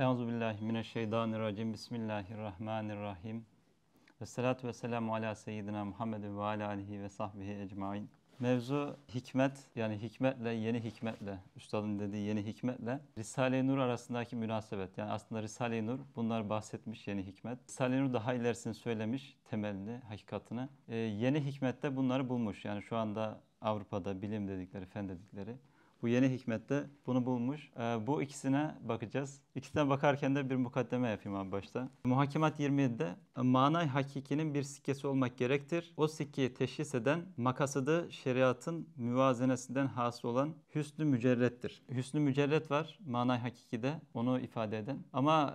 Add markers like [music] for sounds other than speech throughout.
Euzu billahi mineşşeytanirracim. Bismillahirrahmanirrahim. Vessalatu vesselamu ala seyyidina Muhammedin ve ala alihi ve sahbihi ecmaîn. Mevzu hikmet yani hikmetle yeni hikmetle, üstadın dediği yeni hikmetle Risale-i Nur arasındaki münasebet. Yani aslında Risale-i Nur bunlar bahsetmiş yeni hikmet. Risale-i Nur daha ilerisini söylemiş temelini, hakikatını. Ee, yeni hikmette bunları bulmuş. Yani şu anda Avrupa'da bilim dedikleri, fen dedikleri bu yeni hikmette bunu bulmuş. E, bu ikisine bakacağız. İkisine bakarken de bir mukaddeme yapayım abi başta. Muhakimat 27'de e, manay hakikinin bir sikkesi olmak gerektir. O sikkeyi teşhis eden makasıdı şeriatın müvazenesinden hasıl olan hüsnü mücerrettir. Hüsnü mücerret var manay hakikide onu ifade eden. Ama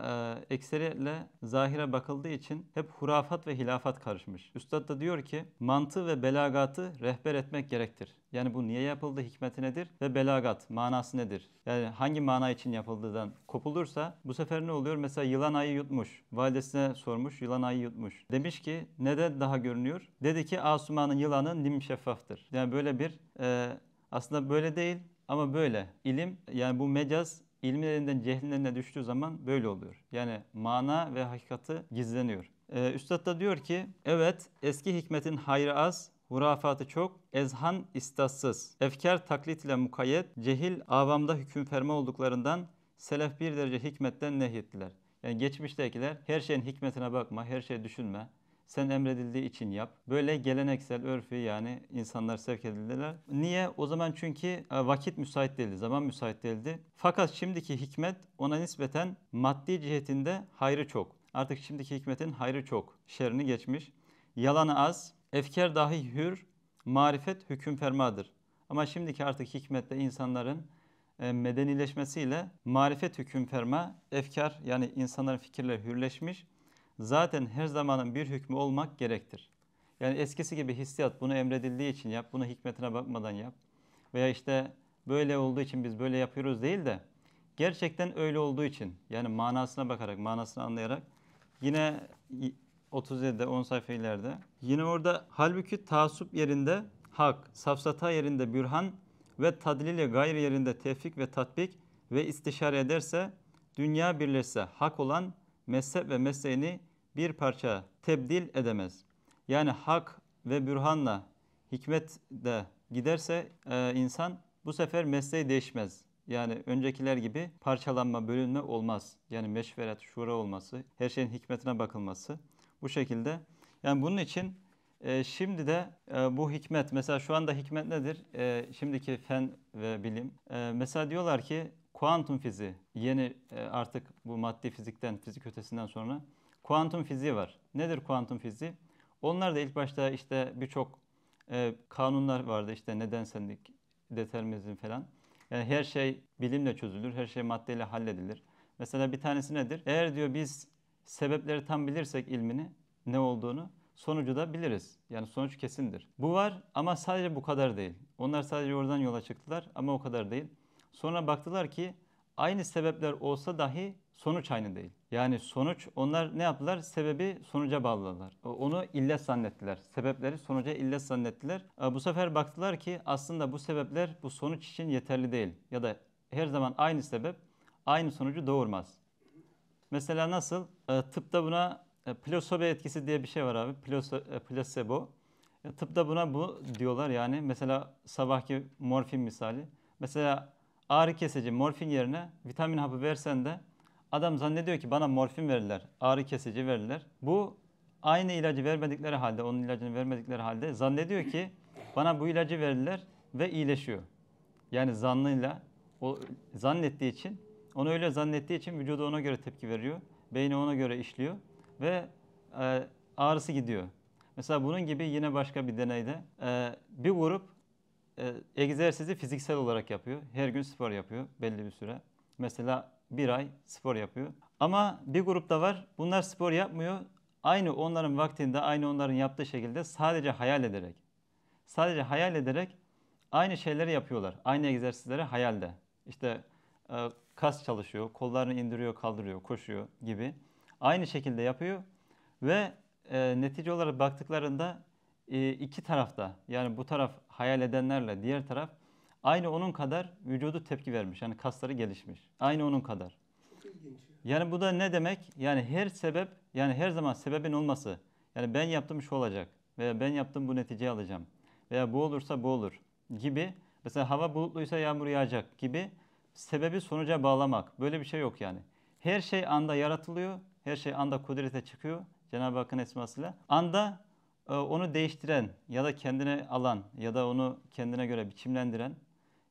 e, ekseriyetle zahire bakıldığı için hep hurafat ve hilafat karışmış. Üstad da diyor ki mantı ve belagatı rehber etmek gerektir. Yani bu niye yapıldı, hikmeti nedir ve belagat manası nedir? Yani hangi mana için yapıldığından kopulursa bu sefer ne oluyor? Mesela yılan ayı yutmuş. Validesine sormuş, yılan ayı yutmuş. Demiş ki neden daha görünüyor? Dedi ki Asuman'ın yılanı nim şeffaftır. Yani böyle bir e, aslında böyle değil ama böyle. İlim yani bu mecaz ilmin elinden cehlin eline düştüğü zaman böyle oluyor. Yani mana ve hakikati gizleniyor. Ee, Üstad da diyor ki evet eski hikmetin hayrı az hurafatı çok, ezhan istatsız. Efkar taklit ile mukayyet, cehil avamda hüküm ferma olduklarından selef bir derece hikmetten nehyettiler. Yani geçmiştekiler her şeyin hikmetine bakma, her şeyi düşünme, sen emredildiği için yap. Böyle geleneksel, örfü yani insanlar sevk edildiler. Niye? O zaman çünkü e, vakit müsait değildi, zaman müsait değildi. Fakat şimdiki hikmet ona nispeten maddi cihetinde hayrı çok. Artık şimdiki hikmetin hayrı çok, şerini geçmiş. Yalanı az, efker dahi hür, marifet hüküm fermadır. Ama şimdiki artık hikmette insanların e, medenileşmesiyle marifet hüküm ferma, efkar yani insanların fikirleri hürleşmiş zaten her zamanın bir hükmü olmak gerektir. Yani eskisi gibi hissiyat bunu emredildiği için yap, bunu hikmetine bakmadan yap. Veya işte böyle olduğu için biz böyle yapıyoruz değil de gerçekten öyle olduğu için yani manasına bakarak, manasını anlayarak yine 37'de 10 sayfa ileride yine orada halbuki tasup yerinde hak, safsata yerinde bürhan ve tadlile gayri yerinde tevfik ve tatbik ve istişare ederse dünya birleşse hak olan mezhep ve mesleğini bir parça tebdil edemez. Yani hak ve bürhanla hikmet de giderse e, insan bu sefer mesleği değişmez. Yani öncekiler gibi parçalanma, bölünme olmaz. Yani meşveret, şura olması, her şeyin hikmetine bakılması. Bu şekilde. Yani bunun için e, şimdi de e, bu hikmet, mesela şu anda hikmet nedir? E, şimdiki fen ve bilim. E, mesela diyorlar ki kuantum fiziği, yeni e, artık bu maddi fizikten, fizik ötesinden sonra kuantum fiziği var. Nedir kuantum fiziği? Onlar da ilk başta işte birçok e, kanunlar vardı işte nedensellik, determinizm falan. Yani her şey bilimle çözülür, her şey maddeyle halledilir. Mesela bir tanesi nedir? Eğer diyor biz sebepleri tam bilirsek ilmini ne olduğunu sonucu da biliriz. Yani sonuç kesindir. Bu var ama sadece bu kadar değil. Onlar sadece oradan yola çıktılar ama o kadar değil. Sonra baktılar ki aynı sebepler olsa dahi sonuç aynı değil. Yani sonuç onlar ne yaptılar? Sebebi sonuca bağladılar. Onu illet zannettiler. Sebepleri sonuca illet zannettiler. Ee, bu sefer baktılar ki aslında bu sebepler bu sonuç için yeterli değil. Ya da her zaman aynı sebep aynı sonucu doğurmaz. Mesela nasıl? Ee, tıpta buna e, plosobe etkisi diye bir şey var abi. Plasebo. E, e, tıpta buna bu diyorlar yani. Mesela sabahki morfin misali. Mesela ağrı kesici morfin yerine vitamin hapı versen de Adam zannediyor ki bana morfin verirler, ağrı kesici verirler. Bu aynı ilacı vermedikleri halde, onun ilacını vermedikleri halde zannediyor ki bana bu ilacı verirler ve iyileşiyor. Yani zannıyla o zannettiği için, onu öyle zannettiği için vücudu ona göre tepki veriyor. Beyni ona göre işliyor ve e, ağrısı gidiyor. Mesela bunun gibi yine başka bir deneyde e, bir grup e, egzersizi fiziksel olarak yapıyor. Her gün spor yapıyor belli bir süre. Mesela bir ay spor yapıyor. Ama bir grupta var bunlar spor yapmıyor. Aynı onların vaktinde aynı onların yaptığı şekilde sadece hayal ederek. Sadece hayal ederek aynı şeyleri yapıyorlar. Aynı egzersizleri hayalde. İşte e, kas çalışıyor, kollarını indiriyor, kaldırıyor, koşuyor gibi. Aynı şekilde yapıyor ve e, netice olarak baktıklarında e, iki tarafta yani bu taraf hayal edenlerle diğer taraf Aynı onun kadar vücudu tepki vermiş. Yani kasları gelişmiş. Aynı onun kadar. Yani bu da ne demek? Yani her sebep, yani her zaman sebebin olması. Yani ben yaptım şu olacak veya ben yaptım bu neticeyi alacağım veya bu olursa bu olur gibi. Mesela hava bulutluysa yağmur yağacak gibi sebebi sonuca bağlamak. Böyle bir şey yok yani. Her şey anda yaratılıyor. Her şey anda kudrete çıkıyor. Cenab-ı Hakk'ın esmasıyla. Anda e, onu değiştiren ya da kendine alan ya da onu kendine göre biçimlendiren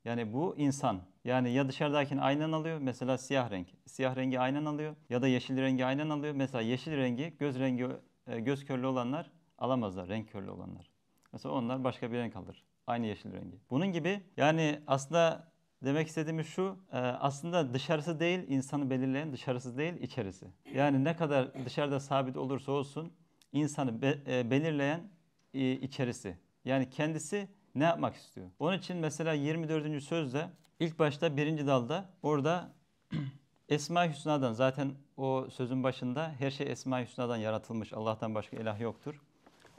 yani bu insan. Yani ya dışarıdakini aynen alıyor mesela siyah renk. Siyah rengi aynen alıyor ya da yeşil rengi aynen alıyor. Mesela yeşil rengi göz rengi e, göz körlü olanlar alamazlar renk körlü olanlar. Mesela onlar başka bir renk alır. Aynı yeşil rengi. Bunun gibi yani aslında demek istediğimiz şu e, aslında dışarısı değil insanı belirleyen dışarısı değil içerisi. Yani ne kadar dışarıda sabit olursa olsun insanı be e, belirleyen içerisi. Yani kendisi ne yapmak istiyor? Onun için mesela 24. sözde ilk başta birinci dalda orada [clears throat] Esma-i Hüsna'dan zaten o sözün başında her şey Esma-i Hüsna'dan yaratılmış. Allah'tan başka ilah yoktur.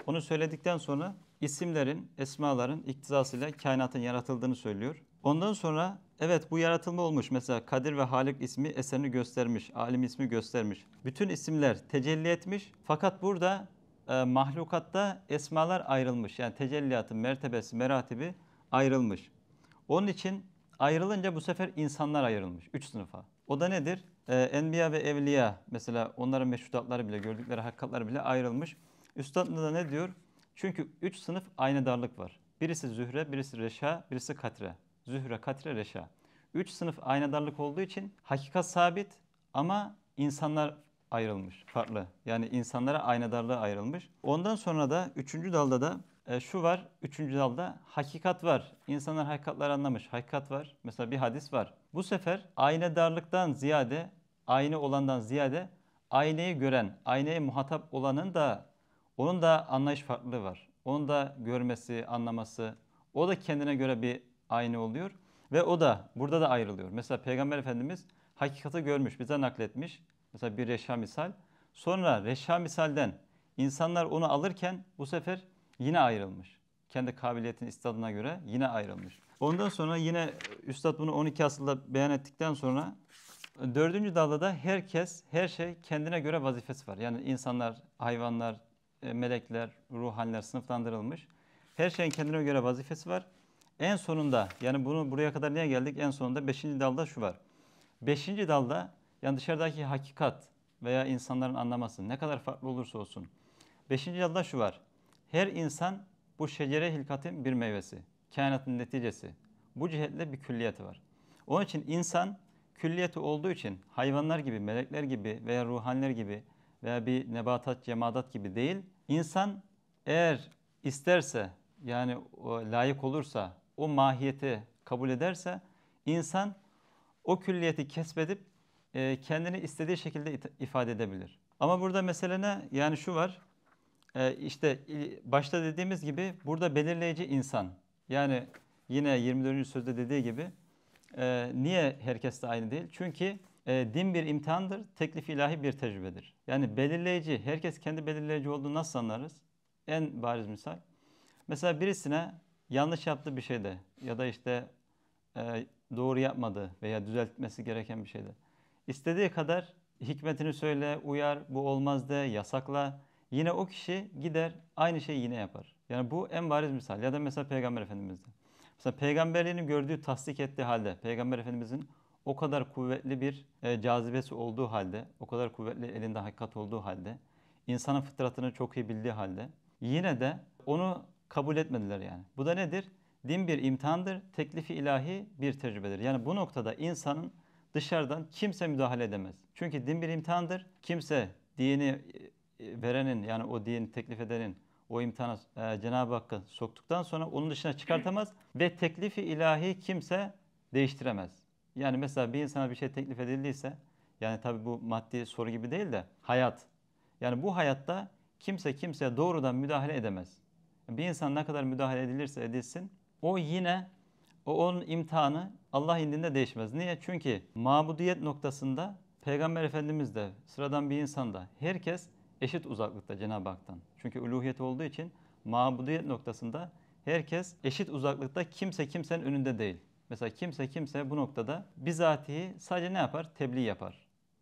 Onu söyledikten sonra isimlerin, esmaların iktizasıyla kainatın yaratıldığını söylüyor. Ondan sonra evet bu yaratılma olmuş. Mesela Kadir ve Halik ismi eserini göstermiş, alim ismi göstermiş. Bütün isimler tecelli etmiş. Fakat burada e, mahlukatta esmalar ayrılmış. Yani tecelliyatın mertebesi, meratibi ayrılmış. Onun için ayrılınca bu sefer insanlar ayrılmış. Üç sınıfa. O da nedir? Ee, enbiya ve evliya mesela onların meşrutatları bile, gördükleri hakikatlar bile ayrılmış. Üstad da ne diyor? Çünkü üç sınıf aynı darlık var. Birisi zühre, birisi reşa, birisi katre. Zühre, katre, reşa. Üç sınıf aynı darlık olduğu için hakikat sabit ama insanlar ayrılmış farklı. Yani insanlara aynadarlığa ayrılmış. Ondan sonra da üçüncü dalda da e, şu var. Üçüncü dalda hakikat var. İnsanlar hakikatları anlamış. Hakikat var. Mesela bir hadis var. Bu sefer aynadarlıktan ziyade, ayna olandan ziyade aynayı gören, aynaya muhatap olanın da onun da anlayış farklılığı var. Onun da görmesi, anlaması. O da kendine göre bir ayna oluyor. Ve o da burada da ayrılıyor. Mesela Peygamber Efendimiz hakikati görmüş, bize nakletmiş. Mesela bir reşa misal. Sonra reşa misalden insanlar onu alırken bu sefer yine ayrılmış. Kendi kabiliyetin istadına göre yine ayrılmış. Ondan sonra yine Üstad bunu 12 asılda beyan ettikten sonra dördüncü dalda da herkes, her şey kendine göre vazifesi var. Yani insanlar, hayvanlar, e, melekler, ruhanlar sınıflandırılmış. Her şeyin kendine göre vazifesi var. En sonunda yani bunu buraya kadar niye geldik? En sonunda beşinci dalda şu var. Beşinci dalda yani dışarıdaki hakikat veya insanların anlaması ne kadar farklı olursa olsun. Beşinci yılda şu var. Her insan bu şecere hilkatin bir meyvesi. Kainatın neticesi. Bu cihetle bir külliyeti var. Onun için insan külliyeti olduğu için hayvanlar gibi, melekler gibi veya ruhanler gibi veya bir nebatat, cemadat gibi değil. İnsan eğer isterse yani layık olursa, o mahiyeti kabul ederse insan o külliyeti kesbedip e, kendini istediği şekilde ifade edebilir. Ama burada mesele ne? Yani şu var. E, işte başta dediğimiz gibi burada belirleyici insan. Yani yine 24. sözde dediği gibi e, niye herkes de aynı değil? Çünkü e, din bir imtihandır, teklif ilahi bir tecrübedir. Yani belirleyici, herkes kendi belirleyici olduğunu nasıl anlarız? En bariz misal. Mesela birisine yanlış yaptığı bir şeyde ya da işte doğru yapmadı veya düzeltmesi gereken bir şeyde İstediği kadar hikmetini söyle, uyar, bu olmaz de, yasakla. Yine o kişi gider aynı şeyi yine yapar. Yani bu en bariz misal. Ya da mesela Peygamber Efendimiz'de. Mesela peygamberliğini gördüğü, tasdik ettiği halde Peygamber Efendimiz'in o kadar kuvvetli bir e, cazibesi olduğu halde, o kadar kuvvetli elinde hakikat olduğu halde, insanın fıtratını çok iyi bildiği halde yine de onu kabul etmediler yani. Bu da nedir? Din bir imtihandır, teklifi ilahi bir tecrübedir. Yani bu noktada insanın dışarıdan kimse müdahale edemez. Çünkü din bir imtihandır. Kimse dini e, verenin yani o dini teklif edenin o imtihana e, Cenab-ı Hakk'ı soktuktan sonra onun dışına çıkartamaz [clears throat] ve teklifi ilahi kimse değiştiremez. Yani mesela bir insana bir şey teklif edildiyse yani tabi bu maddi soru gibi değil de hayat. Yani bu hayatta kimse kimseye doğrudan müdahale edemez. Bir insan ne kadar müdahale edilirse edilsin o yine o onun imtihanı Allah indinde değişmez. Niye? Çünkü mabudiyet noktasında Peygamber Efendimiz de sıradan bir insan da herkes eşit uzaklıkta Cenab-ı Hak'tan. Çünkü uluhiyet olduğu için mabudiyet noktasında herkes eşit uzaklıkta kimse kimsenin önünde değil. Mesela kimse kimse bu noktada bizatihi sadece ne yapar? Tebliğ yapar.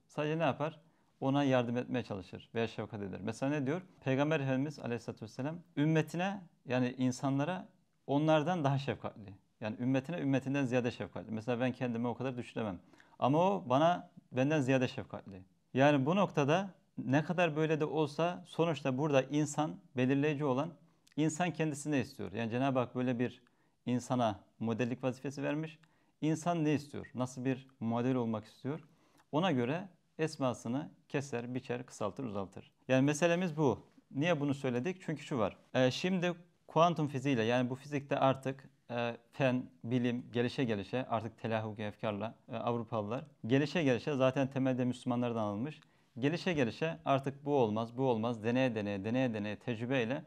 Sadece ne yapar? Ona yardım etmeye çalışır veya şefkat eder. Mesela ne diyor? Peygamber Efendimiz Aleyhisselatü Vesselam ümmetine yani insanlara onlardan daha şefkatli. Yani ümmetine ümmetinden ziyade şefkatli. Mesela ben kendime o kadar düşünemem. Ama o bana benden ziyade şefkatli. Yani bu noktada ne kadar böyle de olsa sonuçta burada insan belirleyici olan insan kendisini istiyor. Yani Cenab-ı Hak böyle bir insana modellik vazifesi vermiş. İnsan ne istiyor? Nasıl bir model olmak istiyor? Ona göre esmasını keser, biçer, kısaltır, uzaltır. Yani meselemiz bu. Niye bunu söyledik? Çünkü şu var. E, şimdi kuantum fiziğiyle yani bu fizikte artık ee, fen, bilim gelişe gelişe artık telahuk-i efkarla e, Avrupalılar gelişe gelişe zaten temelde Müslümanlardan alınmış. Gelişe gelişe artık bu olmaz, bu olmaz, deneye deneye, deneye deneye tecrübeyle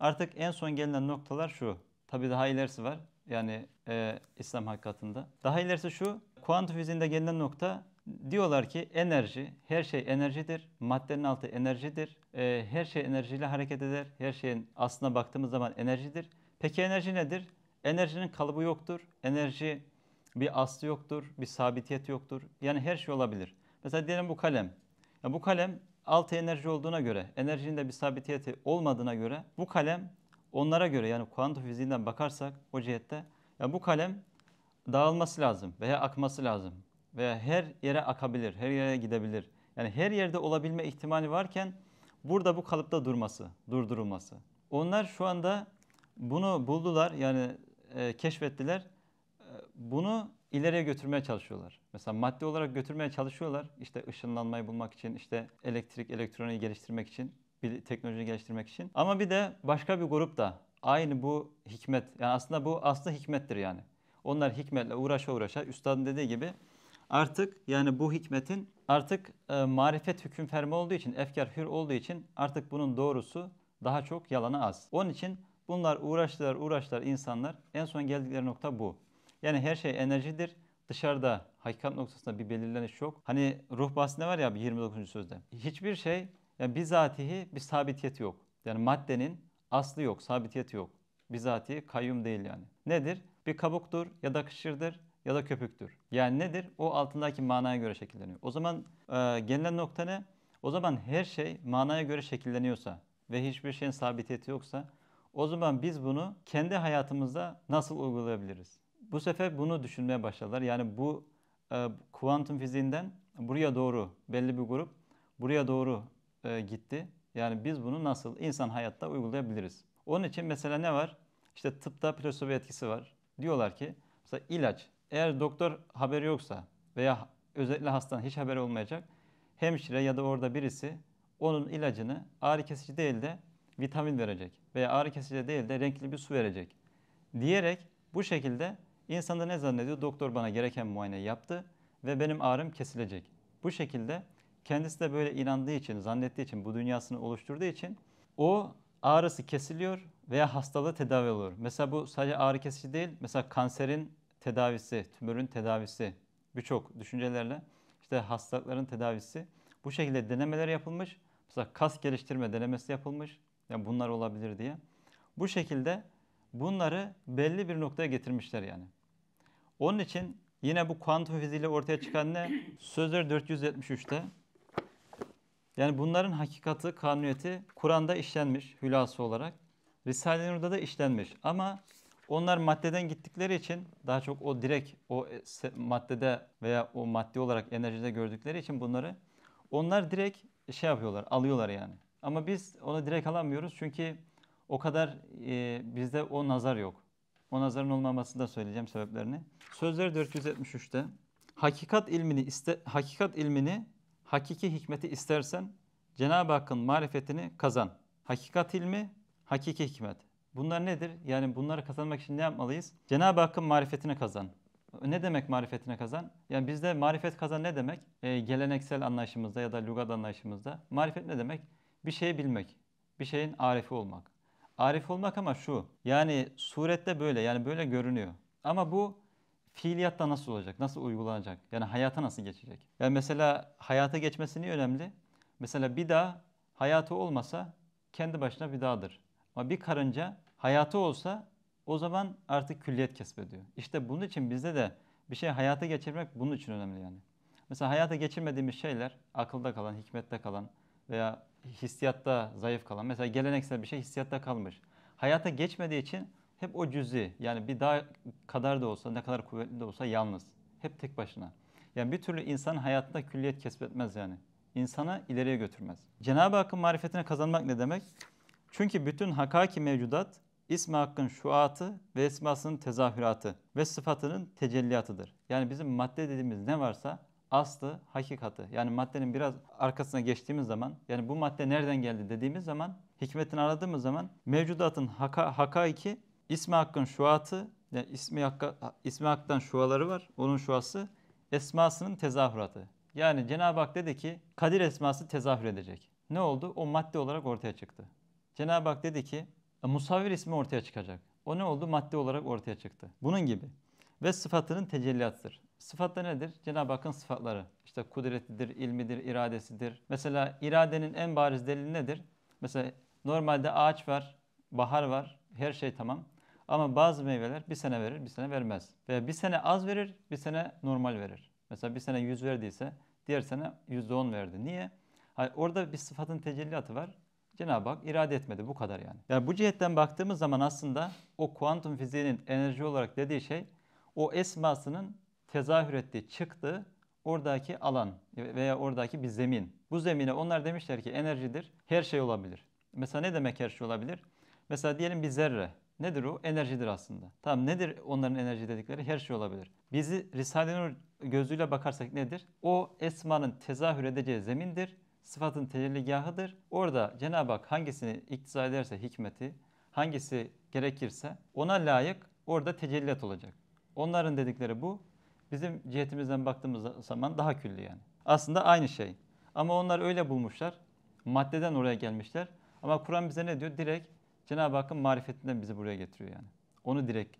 artık en son gelinen noktalar şu. Tabi daha ilerisi var yani e, İslam hakikatında. Daha ilerisi şu, kuantum fiziğinde gelinen nokta diyorlar ki enerji, her şey enerjidir. Maddenin altı enerjidir. E, her şey enerjiyle hareket eder. Her şeyin aslına baktığımız zaman enerjidir. Peki enerji nedir? Enerjinin kalıbı yoktur. Enerji bir aslı yoktur, bir sabitiyet yoktur. Yani her şey olabilir. Mesela diyelim bu kalem. Ya bu kalem altı enerji olduğuna göre, enerjinin de bir sabitiyeti olmadığına göre bu kalem onlara göre yani kuantum fiziğinden bakarsak o cihette ya bu kalem dağılması lazım veya akması lazım veya her yere akabilir, her yere gidebilir. Yani her yerde olabilme ihtimali varken burada bu kalıpta durması, durdurulması. Onlar şu anda bunu buldular yani e, keşfettiler. E, bunu ileriye götürmeye çalışıyorlar. Mesela maddi olarak götürmeye çalışıyorlar. İşte ışınlanmayı bulmak için, işte elektrik, elektroniği geliştirmek için, bir teknolojiyi geliştirmek için. Ama bir de başka bir grup da aynı bu hikmet. Yani aslında bu aslı hikmettir yani. Onlar hikmetle uğraşa uğraşa üstadın dediği gibi artık yani bu hikmetin artık e, marifet hüküm ferme olduğu için, efkar hür olduğu için artık bunun doğrusu daha çok yalanı az. Onun için Bunlar uğraştılar uğraştılar insanlar. En son geldikleri nokta bu. Yani her şey enerjidir. Dışarıda hakikat noktasında bir belirleniş yok. Hani ruh bahsinde var ya 29. sözde. Hiçbir şey yani bizatihi bir sabitiyet yok. Yani maddenin aslı yok, sabitiyeti yok. Bizatihi kayyum değil yani. Nedir? Bir kabuktur ya da kışırdır ya da köpüktür. Yani nedir? O altındaki manaya göre şekilleniyor. O zaman e, gelinen nokta ne? O zaman her şey manaya göre şekilleniyorsa ve hiçbir şeyin sabitiyeti yoksa o zaman biz bunu kendi hayatımızda nasıl uygulayabiliriz? Bu sefer bunu düşünmeye başladılar. Yani bu e, kuantum fiziğinden buraya doğru belli bir grup buraya doğru e, gitti. Yani biz bunu nasıl insan hayatta uygulayabiliriz? Onun için mesela ne var? İşte tıpta plosobi etkisi var. Diyorlar ki mesela ilaç eğer doktor haberi yoksa veya özellikle hastanın hiç haberi olmayacak hemşire ya da orada birisi onun ilacını ağrı kesici değil de vitamin verecek veya ağrı kesici değil de renkli bir su verecek diyerek bu şekilde insanda ne zannediyor? Doktor bana gereken muayene yaptı ve benim ağrım kesilecek. Bu şekilde kendisi de böyle inandığı için, zannettiği için, bu dünyasını oluşturduğu için o ağrısı kesiliyor veya hastalığı tedavi olur. Mesela bu sadece ağrı kesici değil, mesela kanserin tedavisi, tümörün tedavisi birçok düşüncelerle işte hastalıkların tedavisi bu şekilde denemeler yapılmış. Mesela kas geliştirme denemesi yapılmış ya bunlar olabilir diye. Bu şekilde bunları belli bir noktaya getirmişler yani. Onun için yine bu kuantum fiziğiyle ortaya çıkan ne? [clears throat] Sözler 473'te. Yani bunların hakikati, kanuniyeti Kur'an'da işlenmiş hülası olarak. Risale-i Nur'da da işlenmiş. Ama onlar maddeden gittikleri için daha çok o direkt o e, maddede veya o maddi olarak enerjide gördükleri için bunları onlar direkt şey yapıyorlar, alıyorlar yani. Ama biz ona direkt alamıyoruz çünkü o kadar e, bizde o nazar yok. O nazarın olmamasını da söyleyeceğim sebeplerini. Sözleri 473'te hakikat ilmini iste, hakikat ilmini hakiki hikmeti istersen Cenab-ı Hakk'ın marifetini kazan. Hakikat ilmi, hakiki hikmet. Bunlar nedir? Yani bunları kazanmak için ne yapmalıyız? Cenab-ı Hakk'ın marifetini kazan. Ne demek marifetine kazan? Yani bizde marifet kazan ne demek? Ee, geleneksel anlayışımızda ya da lügat anlayışımızda. Marifet ne demek? bir şey bilmek, bir şeyin arifi olmak. Arif olmak ama şu, yani surette böyle, yani böyle görünüyor. Ama bu fiiliyatta nasıl olacak, nasıl uygulanacak? Yani hayata nasıl geçecek? Yani mesela hayata geçmesi niye önemli? Mesela bir daha hayatı olmasa kendi başına bir dağdır. Ama bir karınca hayatı olsa o zaman artık külliyet kesbediyor. İşte bunun için bizde de bir şey hayata geçirmek bunun için önemli yani. Mesela hayata geçirmediğimiz şeyler akılda kalan, hikmette kalan veya hissiyatta zayıf kalan. Mesela geleneksel bir şey hissiyatta kalmış. Hayata geçmediği için hep o cüzi yani bir daha kadar da olsa ne kadar kuvvetli de olsa yalnız. Hep tek başına. Yani bir türlü insan hayatında külliyet kesbetmez yani. İnsanı ileriye götürmez. Cenab-ı Hakk'ın marifetine kazanmak ne demek? Çünkü bütün hakaki mevcudat İsmi Hakk'ın şuatı ve esmasının tezahüratı ve sıfatının tecelliyatıdır. Yani bizim madde dediğimiz ne varsa aslı, hakikati. Yani maddenin biraz arkasına geçtiğimiz zaman, yani bu madde nereden geldi dediğimiz zaman, hikmetini aradığımız zaman mevcudatın haka, hakaiki, ismi hakkın şuatı, yani ismi, hakka, ismi haktan şuaları var, onun şuası, esmasının tezahüratı. Yani Cenab-ı Hak dedi ki Kadir esması tezahür edecek. Ne oldu? O madde olarak ortaya çıktı. Cenab-ı Hak dedi ki e, musavir ismi ortaya çıkacak. O ne oldu? Madde olarak ortaya çıktı. Bunun gibi. Ve sıfatının tecelliyatıdır. Sıfat da nedir? Cenab-ı Hakk'ın sıfatları. İşte kudretlidir, ilmidir, iradesidir. Mesela iradenin en bariz delili nedir? Mesela normalde ağaç var, bahar var, her şey tamam. Ama bazı meyveler bir sene verir, bir sene vermez. Veya bir sene az verir, bir sene normal verir. Mesela bir sene 100 verdiyse diğer sene %10 verdi. Niye? Hayır, orada bir sıfatın tecelliyatı var. Cenab-ı Hak irade etmedi. Bu kadar yani. Yani bu cihetten baktığımız zaman aslında o kuantum fiziğinin enerji olarak dediği şey o esmasının tezahür etti, çıktı. Oradaki alan veya oradaki bir zemin. Bu zemine onlar demişler ki enerjidir, her şey olabilir. Mesela ne demek her şey olabilir? Mesela diyelim bir zerre. Nedir o? Enerjidir aslında. Tamam nedir onların enerji dedikleri? Her şey olabilir. Bizi Risale-i Nur gözüyle bakarsak nedir? O esmanın tezahür edeceği zemindir. Sıfatın tecelligahıdır. Orada Cenab-ı Hak hangisini iktiza ederse hikmeti, hangisi gerekirse ona layık orada tecelliyat olacak. Onların dedikleri bu. Bizim cihetimizden baktığımız zaman daha küllü yani. Aslında aynı şey. Ama onlar öyle bulmuşlar. Maddeden oraya gelmişler. Ama Kur'an bize ne diyor? Direkt Cenab-ı Hakk'ın marifetinden bizi buraya getiriyor yani. Onu direkt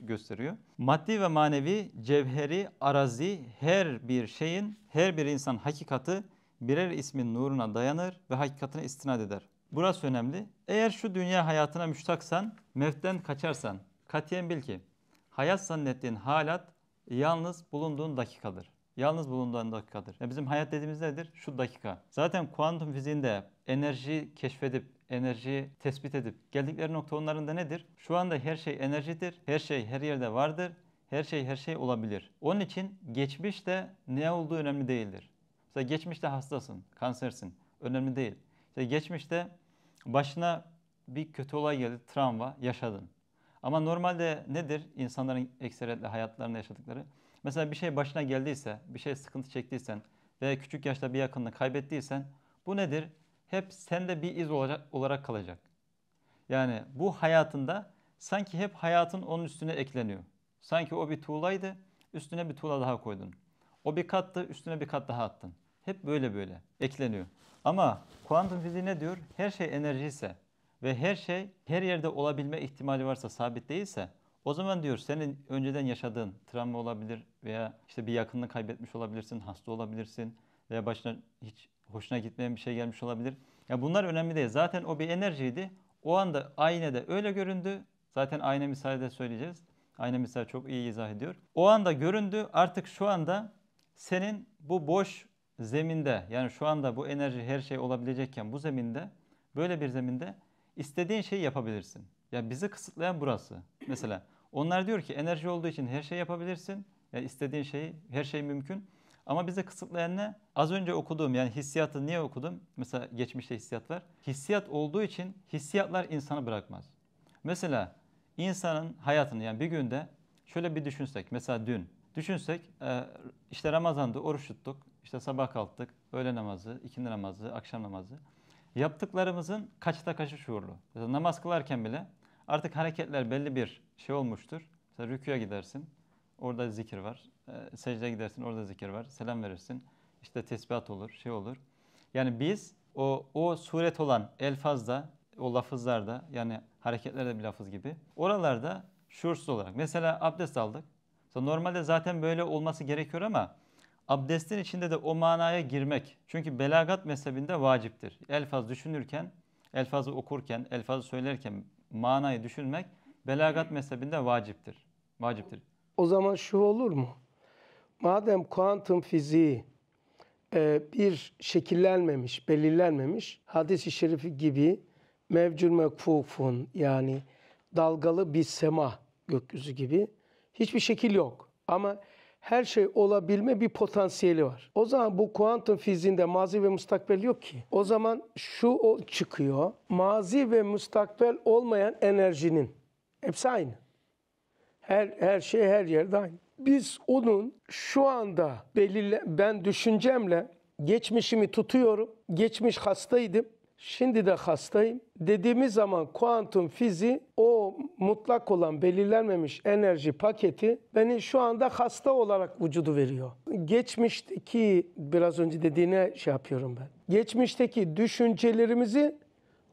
gösteriyor. Maddi ve manevi cevheri, arazi her bir şeyin, her bir insan hakikati birer ismin nuruna dayanır ve hakikatine istinad eder. Burası önemli. Eğer şu dünya hayatına müştaksan, mevten kaçarsan, katiyen bil ki hayat zannettiğin halat yalnız bulunduğun dakikadır. Yalnız bulunduğun dakikadır. Yani bizim hayat dediğimiz nedir? Şu dakika. Zaten kuantum fiziğinde enerji keşfedip enerjiyi tespit edip geldikleri nokta onların da nedir? Şu anda her şey enerjidir. Her şey her yerde vardır. Her şey her şey olabilir. Onun için geçmişte ne olduğu önemli değildir. Mesela geçmişte hastasın, kansersin. Önemli değil. İşte geçmişte başına bir kötü olay geldi, travma yaşadın. Ama normalde nedir insanların ekseriyetle hayatlarında yaşadıkları? Mesela bir şey başına geldiyse, bir şey sıkıntı çektiysen veya küçük yaşta bir yakınını kaybettiysen bu nedir? Hep sende bir iz olacak, olarak kalacak. Yani bu hayatında sanki hep hayatın onun üstüne ekleniyor. Sanki o bir tuğlaydı, üstüne bir tuğla daha koydun. O bir kattı, üstüne bir kat daha attın. Hep böyle böyle ekleniyor. Ama kuantum fiziği ne diyor? Her şey enerji ise, ve her şey her yerde olabilme ihtimali varsa sabit değilse o zaman diyor senin önceden yaşadığın travma olabilir veya işte bir yakınını kaybetmiş olabilirsin, hasta olabilirsin veya başına hiç hoşuna gitmeyen bir şey gelmiş olabilir. Ya yani bunlar önemli değil. Zaten o bir enerjiydi. O anda aynada öyle göründü. Zaten ayna misalde söyleyeceğiz. Ayna misal çok iyi izah ediyor. O anda göründü. Artık şu anda senin bu boş zeminde yani şu anda bu enerji her şey olabilecekken bu zeminde böyle bir zeminde istediğin şeyi yapabilirsin. Ya bizi kısıtlayan burası. Mesela onlar diyor ki enerji olduğu için her şey yapabilirsin. ya istediğin şeyi, her şey mümkün. Ama bize kısıtlayan ne? Az önce okuduğum yani hissiyatı niye okudum? Mesela geçmişte hissiyat var. Hissiyat olduğu için hissiyatlar insanı bırakmaz. Mesela insanın hayatını yani bir günde şöyle bir düşünsek. Mesela dün düşünsek e, işte Ramazan'da oruç tuttuk. İşte sabah kalktık, öğle namazı, ikindi namazı, akşam namazı yaptıklarımızın kaçta kaçı şuurlu. Mesela namaz kılarken bile artık hareketler belli bir şey olmuştur. Mesela rüküye gidersin, orada zikir var. E, secdeye gidersin, orada zikir var. Selam verirsin. işte tesbihat olur, şey olur. Yani biz o, o suret olan elfazda, o lafızlarda yani hareketlerde bir lafız gibi oralarda şuursuz olarak. Mesela abdest aldık. Normalde zaten böyle olması gerekiyor ama Abdestin içinde de o manaya girmek. Çünkü belagat mezhebinde vaciptir. Elfaz düşünürken, elfazı okurken, elfazı söylerken manayı düşünmek belagat mezhebinde vaciptir. Vaciptir. O zaman şu olur mu? Madem kuantum fiziği e, bir şekillenmemiş, belirlenmemiş hadis-i şerifi gibi mevcur mekfufun yani dalgalı bir sema gökyüzü gibi hiçbir şekil yok. Ama her şey olabilme bir potansiyeli var. O zaman bu kuantum fiziğinde mazi ve müstakbel yok ki. O zaman şu o çıkıyor. Mazi ve müstakbel olmayan enerjinin hepsi aynı. Her her şey her yerde aynı. Biz onun şu anda belirle ben düşüncemle geçmişimi tutuyorum. Geçmiş hastaydım şimdi de hastayım dediğimiz zaman kuantum fiziği o mutlak olan belirlenmemiş enerji paketi beni şu anda hasta olarak vücudu veriyor. Geçmişteki biraz önce dediğine şey yapıyorum ben. Geçmişteki düşüncelerimizi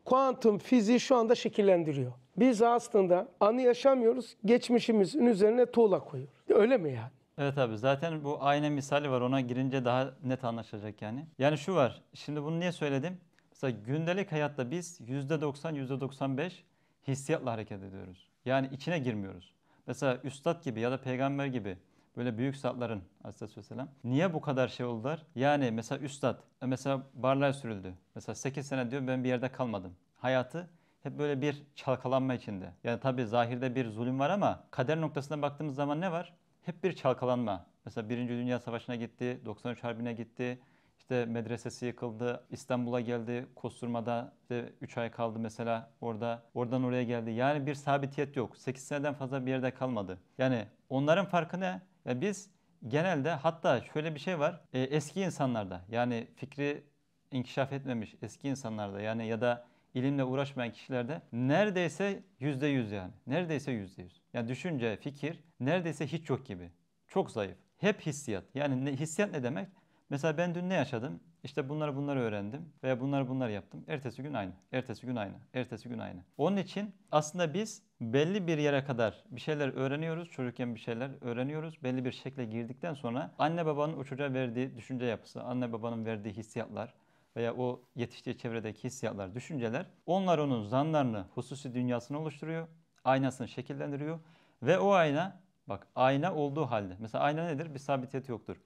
kuantum fiziği şu anda şekillendiriyor. Biz aslında anı yaşamıyoruz, geçmişimizin üzerine tuğla koyuyor Öyle mi yani? Evet abi zaten bu ayna misali var ona girince daha net anlaşılacak yani. Yani şu var şimdi bunu niye söyledim? Dolayısıyla gündelik hayatta biz %90, %95 hissiyatla hareket ediyoruz. Yani içine girmiyoruz. Mesela üstad gibi ya da peygamber gibi böyle büyük zatların aleyhisselam niye bu kadar şey oldular? Yani mesela üstad e mesela barlar sürüldü. Mesela 8 sene diyor ben bir yerde kalmadım. Hayatı hep böyle bir çalkalanma içinde. Yani tabii zahirde bir zulüm var ama kader noktasına baktığımız zaman ne var? Hep bir çalkalanma. Mesela 1. Dünya Savaşı'na gitti, 93 Harbi'ne gitti, işte medresesi yıkıldı. İstanbul'a geldi. Kosturma'da işte 3 ay kaldı mesela orada. Oradan oraya geldi. Yani bir sabitiyet yok. 8 seneden fazla bir yerde kalmadı. Yani onların farkı ne? Yani biz genelde hatta şöyle bir şey var. E, eski insanlarda yani fikri inkişaf etmemiş eski insanlarda yani ya da ilimle uğraşmayan kişilerde neredeyse yüzde yüz yani. Neredeyse yüzde yüz. Yani düşünce, fikir neredeyse hiç yok gibi. Çok zayıf. Hep hissiyat. Yani ne, hissiyat ne demek? Mesela ben dün ne yaşadım? İşte bunları bunları öğrendim veya bunları bunları yaptım. Ertesi gün aynı, ertesi gün aynı, ertesi gün aynı. Onun için aslında biz belli bir yere kadar bir şeyler öğreniyoruz. Çocukken bir şeyler öğreniyoruz. Belli bir şekle girdikten sonra anne babanın uçuca verdiği düşünce yapısı, anne babanın verdiği hissiyatlar veya o yetiştiği çevredeki hissiyatlar, düşünceler onlar onun zanlarını, hususi dünyasını oluşturuyor. Aynasını şekillendiriyor ve o ayna bak ayna olduğu halde mesela ayna nedir? Bir sabitiyeti yoktur.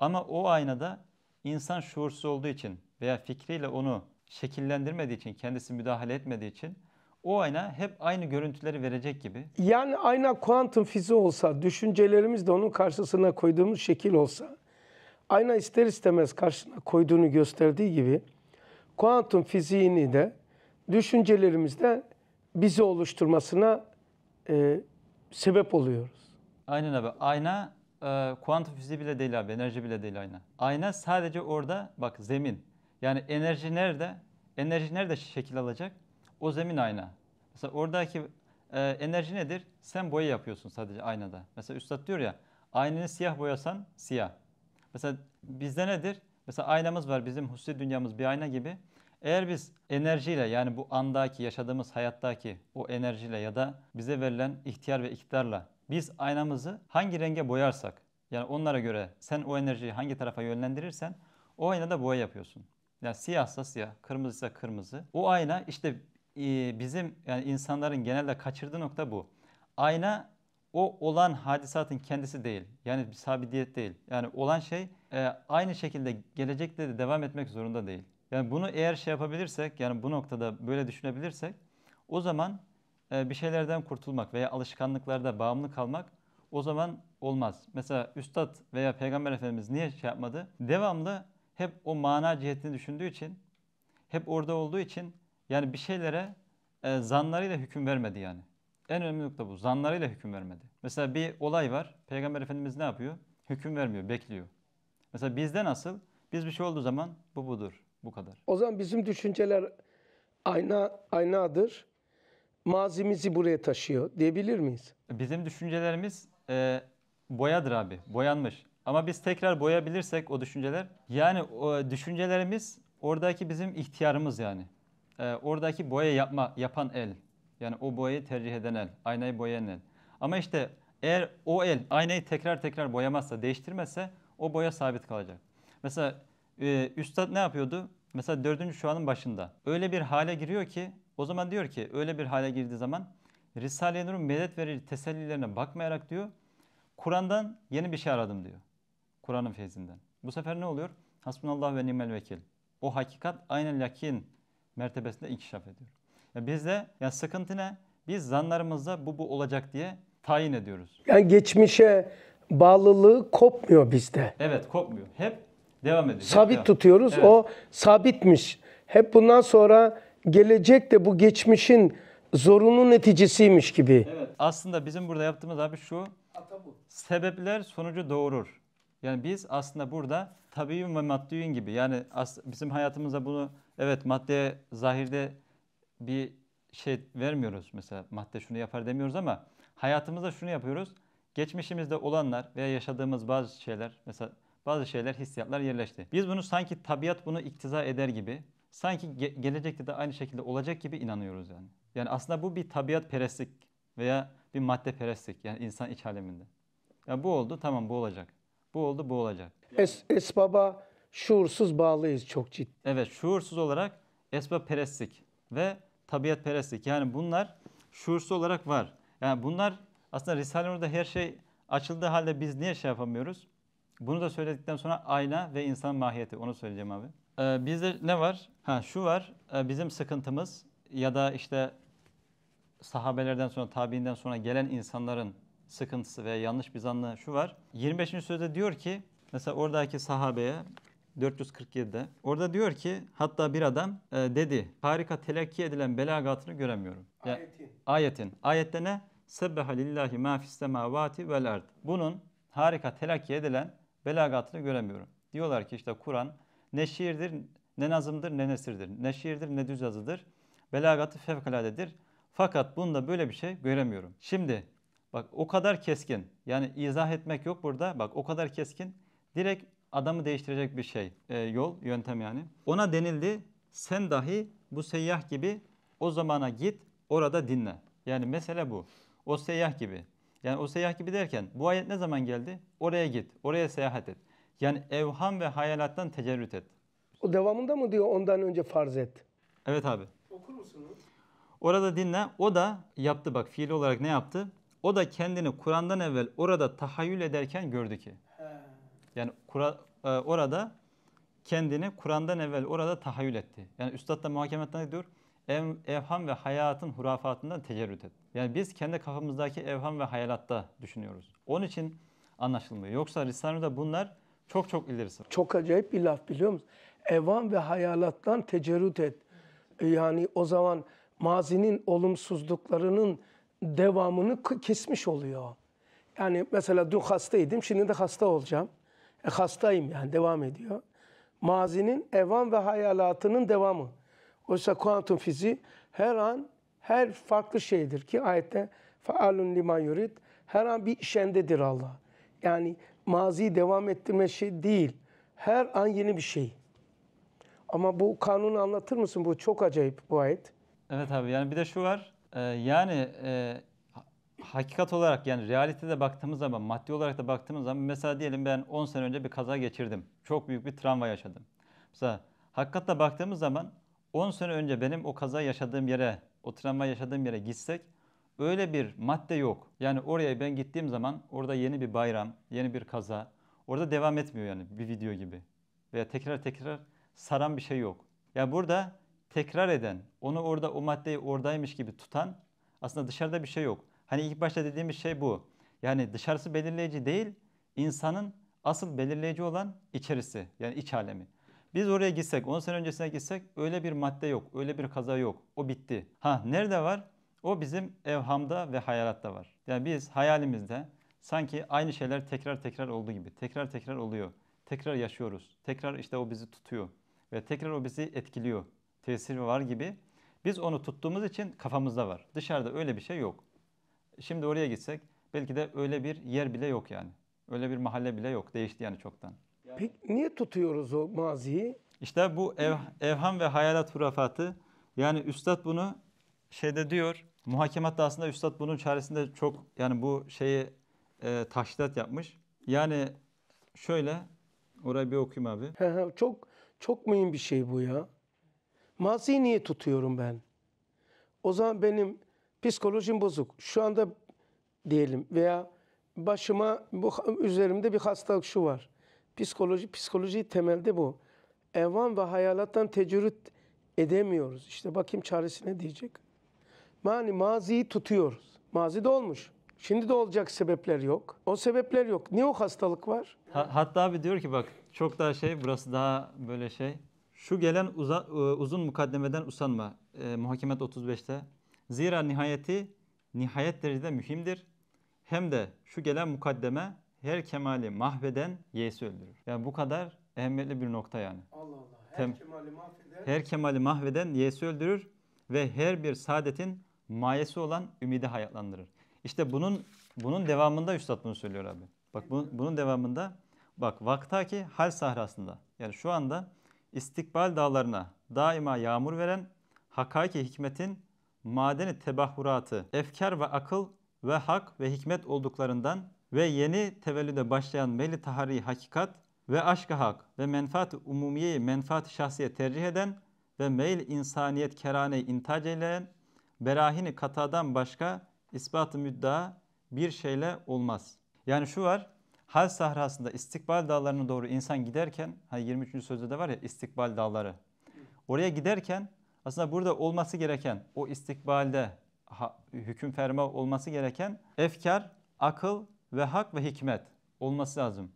Ama o aynada insan şuursuz olduğu için veya fikriyle onu şekillendirmediği için, kendisi müdahale etmediği için o ayna hep aynı görüntüleri verecek gibi. Yani ayna kuantum fiziği olsa, düşüncelerimiz de onun karşısına koyduğumuz şekil olsa, ayna ister istemez karşısına koyduğunu gösterdiği gibi kuantum fiziğini de düşüncelerimizde bizi oluşturmasına e, sebep oluyoruz. Aynen abi. Ayna ee, kuantum fiziği bile değil abi, enerji bile değil ayna. Ayna sadece orada bak zemin. Yani enerji nerede? Enerji nerede şekil alacak? O zemin ayna. Mesela oradaki e, enerji nedir? Sen boya yapıyorsun sadece aynada. Mesela üstad diyor ya, aynanı siyah boyasan siyah. Mesela bizde nedir? Mesela aynamız var bizim hususi dünyamız bir ayna gibi. Eğer biz enerjiyle yani bu andaki yaşadığımız hayattaki o enerjiyle ya da bize verilen ihtiyar ve iktidarla biz aynamızı hangi renge boyarsak yani onlara göre sen o enerjiyi hangi tarafa yönlendirirsen o aynada boya yapıyorsun. Yani siyahsa siyah, kırmızıysa kırmızı. O ayna işte e, bizim yani insanların genelde kaçırdığı nokta bu. Ayna o olan hadisatın kendisi değil. Yani bir sabidiyet değil. Yani olan şey e, aynı şekilde gelecekte de devam etmek zorunda değil. Yani bunu eğer şey yapabilirsek yani bu noktada böyle düşünebilirsek o zaman ee, bir şeylerden kurtulmak veya alışkanlıklarda bağımlı kalmak o zaman olmaz. Mesela üstad veya peygamber efendimiz niye şey yapmadı? Devamlı hep o mana cihetini düşündüğü için, hep orada olduğu için yani bir şeylere e, zanlarıyla hüküm vermedi yani. En önemli nokta bu. Zanlarıyla hüküm vermedi. Mesela bir olay var. Peygamber Efendimiz ne yapıyor? Hüküm vermiyor, bekliyor. Mesela bizde nasıl? Biz bir şey olduğu zaman bu budur. Bu kadar. O zaman bizim düşünceler ayna aynadır mazimizi buraya taşıyor diyebilir miyiz? Bizim düşüncelerimiz e, boyadır abi, boyanmış. Ama biz tekrar boyayabilirsek o düşünceler, yani o düşüncelerimiz oradaki bizim ihtiyarımız yani. E, oradaki boya yapma, yapan el. Yani o boyayı tercih eden el, aynayı boyayan el. Ama işte eğer o el aynayı tekrar tekrar boyamazsa, değiştirmezse o boya sabit kalacak. Mesela e, üstad ne yapıyordu? Mesela dördüncü şuanın başında. Öyle bir hale giriyor ki o zaman diyor ki öyle bir hale girdiği zaman Risale-i Nur'un medet verici tesellilerine bakmayarak diyor Kur'an'dan yeni bir şey aradım diyor. Kur'an'ın feyzinden. Bu sefer ne oluyor? Hasbunallah ve nimel vekil. O hakikat aynen lakin mertebesinde inkişaf ediyor. Ya biz de ya sıkıntı ne? Biz zanlarımızda bu bu olacak diye tayin ediyoruz. Yani geçmişe bağlılığı kopmuyor bizde. Evet kopmuyor. Hep devam ediyor. Sabit devam. tutuyoruz. Evet. O sabitmiş. Hep bundan sonra gelecek de bu geçmişin zorunlu neticesiymiş gibi. Evet. Aslında bizim burada yaptığımız abi şu. Sebepler sonucu doğurur. Yani biz aslında burada tabiyyün ve maddiyün gibi. Yani bizim hayatımızda bunu evet madde zahirde bir şey vermiyoruz. Mesela madde şunu yapar demiyoruz ama hayatımızda şunu yapıyoruz. Geçmişimizde olanlar veya yaşadığımız bazı şeyler mesela bazı şeyler hissiyatlar yerleşti. Biz bunu sanki tabiat bunu iktiza eder gibi sanki ge- gelecekte de aynı şekilde olacak gibi inanıyoruz yani. Yani aslında bu bir tabiat perestlik veya bir madde perestlik yani insan iç aleminde. Ya bu oldu tamam bu olacak. Bu oldu bu olacak. Es, esbaba şuursuz bağlıyız çok ciddi. Evet şuursuz olarak esbab perestlik ve tabiat perestlik. Yani bunlar şuursuz olarak var. Yani bunlar aslında Risale-i Nur'da her şey açıldığı halde biz niye şey yapamıyoruz? Bunu da söyledikten sonra ayna ve insan mahiyeti. Onu söyleyeceğim abi e, bizde ne var? Ha şu var. E, bizim sıkıntımız ya da işte sahabelerden sonra, tabiinden sonra gelen insanların sıkıntısı veya yanlış bir zanlı şu var. 25. sözde diyor ki mesela oradaki sahabeye 447'de orada diyor ki hatta bir adam e, dedi harika telakki edilen belagatını göremiyorum. Ya, ayetin. Ayetin. Ayette ne? Sebbeha lillahi ma fis semavati vel ard. Bunun harika telakki edilen belagatını göremiyorum. Diyorlar ki işte Kur'an ne şiirdir, ne nazımdır, ne nesirdir. Ne şiirdir, ne düz yazıdır. Belagatı fevkaladedir. Fakat bunda böyle bir şey göremiyorum. Şimdi bak o kadar keskin. Yani izah etmek yok burada. Bak o kadar keskin. Direkt adamı değiştirecek bir şey. E, yol, yöntem yani. Ona denildi sen dahi bu seyyah gibi o zamana git orada dinle. Yani mesele bu. O seyyah gibi. Yani o seyyah gibi derken bu ayet ne zaman geldi? Oraya git, oraya seyahat et. Yani evham ve hayalattan tecerrüt et. O devamında mı diyor ondan önce farz et? Evet abi. Okur musunuz? Orada dinle. O da yaptı bak fiil olarak ne yaptı? O da kendini Kur'an'dan evvel orada tahayyül ederken gördü ki. He. Yani Kur'an e, orada kendini Kur'an'dan evvel orada tahayyül etti. Yani üstad da muhakemetten diyor ev, evham ve hayatın hurafatından tecerrüt et. Yani biz kendi kafamızdaki evham ve hayalatta düşünüyoruz. Onun için anlaşılmıyor. Yoksa Risale'de bunlar çok çok ilerisin. Çok acayip bir laf biliyor musun? Evan ve hayalattan tecerrüt et. E, yani o zaman mazinin olumsuzluklarının devamını kesmiş oluyor. Yani mesela dün hastaydım, şimdi de hasta olacağım. E, hastayım yani devam ediyor. Mazinin evan ve hayalatının devamı. Oysa kuantum fiziği her an her farklı şeydir ki ayette faalun liman yurid her an bir işendedir Allah. Yani maziyi devam ettirme şey değil. Her an yeni bir şey. Ama bu kanunu anlatır mısın? Bu çok acayip bu ayet. Evet abi yani bir de şu var. Ee, yani e, hakikat olarak yani realitede baktığımız zaman, maddi olarak da baktığımız zaman mesela diyelim ben 10 sene önce bir kaza geçirdim. Çok büyük bir travma yaşadım. Mesela hakikatte baktığımız zaman 10 sene önce benim o kaza yaşadığım yere, o travma yaşadığım yere gitsek Öyle bir madde yok. Yani oraya ben gittiğim zaman orada yeni bir bayram, yeni bir kaza. Orada devam etmiyor yani bir video gibi. Veya tekrar tekrar saran bir şey yok. Ya yani burada tekrar eden, onu orada o maddeyi oradaymış gibi tutan aslında dışarıda bir şey yok. Hani ilk başta dediğimiz şey bu. Yani dışarısı belirleyici değil, insanın asıl belirleyici olan içerisi yani iç alemi. Biz oraya gitsek, 10 sene öncesine gitsek öyle bir madde yok, öyle bir kaza yok. O bitti. Ha nerede var? O bizim evhamda ve hayalatta var. Yani biz hayalimizde sanki aynı şeyler tekrar tekrar olduğu gibi tekrar tekrar oluyor. Tekrar yaşıyoruz. Tekrar işte o bizi tutuyor ve tekrar o bizi etkiliyor. Tesiri var gibi. Biz onu tuttuğumuz için kafamızda var. Dışarıda öyle bir şey yok. Şimdi oraya gitsek belki de öyle bir yer bile yok yani. Öyle bir mahalle bile yok. Değişti yani çoktan. Peki niye tutuyoruz o maziyi? İşte bu ev, evham ve hayalat hurafatı. Yani üstad bunu şeyde diyor muhakematta aslında Üstad bunun çaresinde çok yani bu şeyi e, taşlat yapmış. Yani şöyle orayı bir okuyayım abi. çok çok mühim bir şey bu ya. Maziyi niye tutuyorum ben? O zaman benim psikolojim bozuk. Şu anda diyelim veya başıma bu üzerimde bir hastalık şu var. Psikoloji psikoloji temelde bu. Evan ve hayalattan tecrüt edemiyoruz. İşte bakayım çaresine diyecek. Yani maziyi tutuyoruz. Mazide olmuş. Şimdi de olacak sebepler yok. O sebepler yok. Niye o hastalık var? Ha, hatta abi diyor ki bak çok daha şey burası daha böyle şey. Şu gelen uza, e, uzun mukaddemeden usanma. E, Muhakemet 35'te. Zira nihayeti nihayet derecede mühimdir. Hem de şu gelen mukaddeme her kemali mahveden yesi öldürür. Yani bu kadar ehemmiyetli bir nokta yani. Allah Allah. Her Tem- kemali mahveden her kemali mahveden yesi öldürür ve her bir saadetin mayesi olan ümidi hayatlandırır. İşte bunun bunun devamında Üstad bunu söylüyor abi. Bak bunun, bunun devamında bak vaktaki hal sahrasında yani şu anda istikbal dağlarına daima yağmur veren hakaki hikmetin madeni tebahhuratı, efkar ve akıl ve hak ve hikmet olduklarından ve yeni tevellüde başlayan meyli tahari hakikat ve aşkı hak ve menfaat-ı umumiyeyi menfaat şahsiye tercih eden ve meyil insaniyet kerane intac eyleyen berahini katadan başka ispat-ı müddaa bir şeyle olmaz. Yani şu var, hal sahrasında istikbal dağlarına doğru insan giderken, hani 23. sözde de var ya istikbal dağları. Oraya giderken aslında burada olması gereken, o istikbalde hüküm ferma olması gereken efkar, akıl ve hak ve hikmet olması lazım.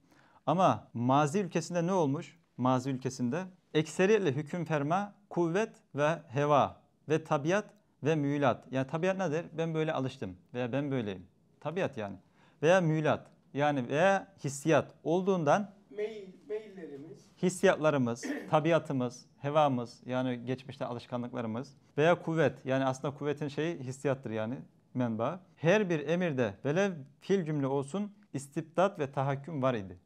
Ama mazi ülkesinde ne olmuş? Mazi ülkesinde ekseriyle hüküm ferma kuvvet ve heva ve tabiat ve mülat. Yani tabiat nedir? Ben böyle alıştım veya ben böyleyim. Tabiat yani. Veya mülat. Yani veya hissiyat olduğundan hissiyatlarımız, [clears throat] tabiatımız, hevamız yani geçmişte alışkanlıklarımız veya kuvvet yani aslında kuvvetin şeyi hissiyattır yani menba. Her bir emirde böyle fil cümle olsun istibdat ve tahakküm var idi.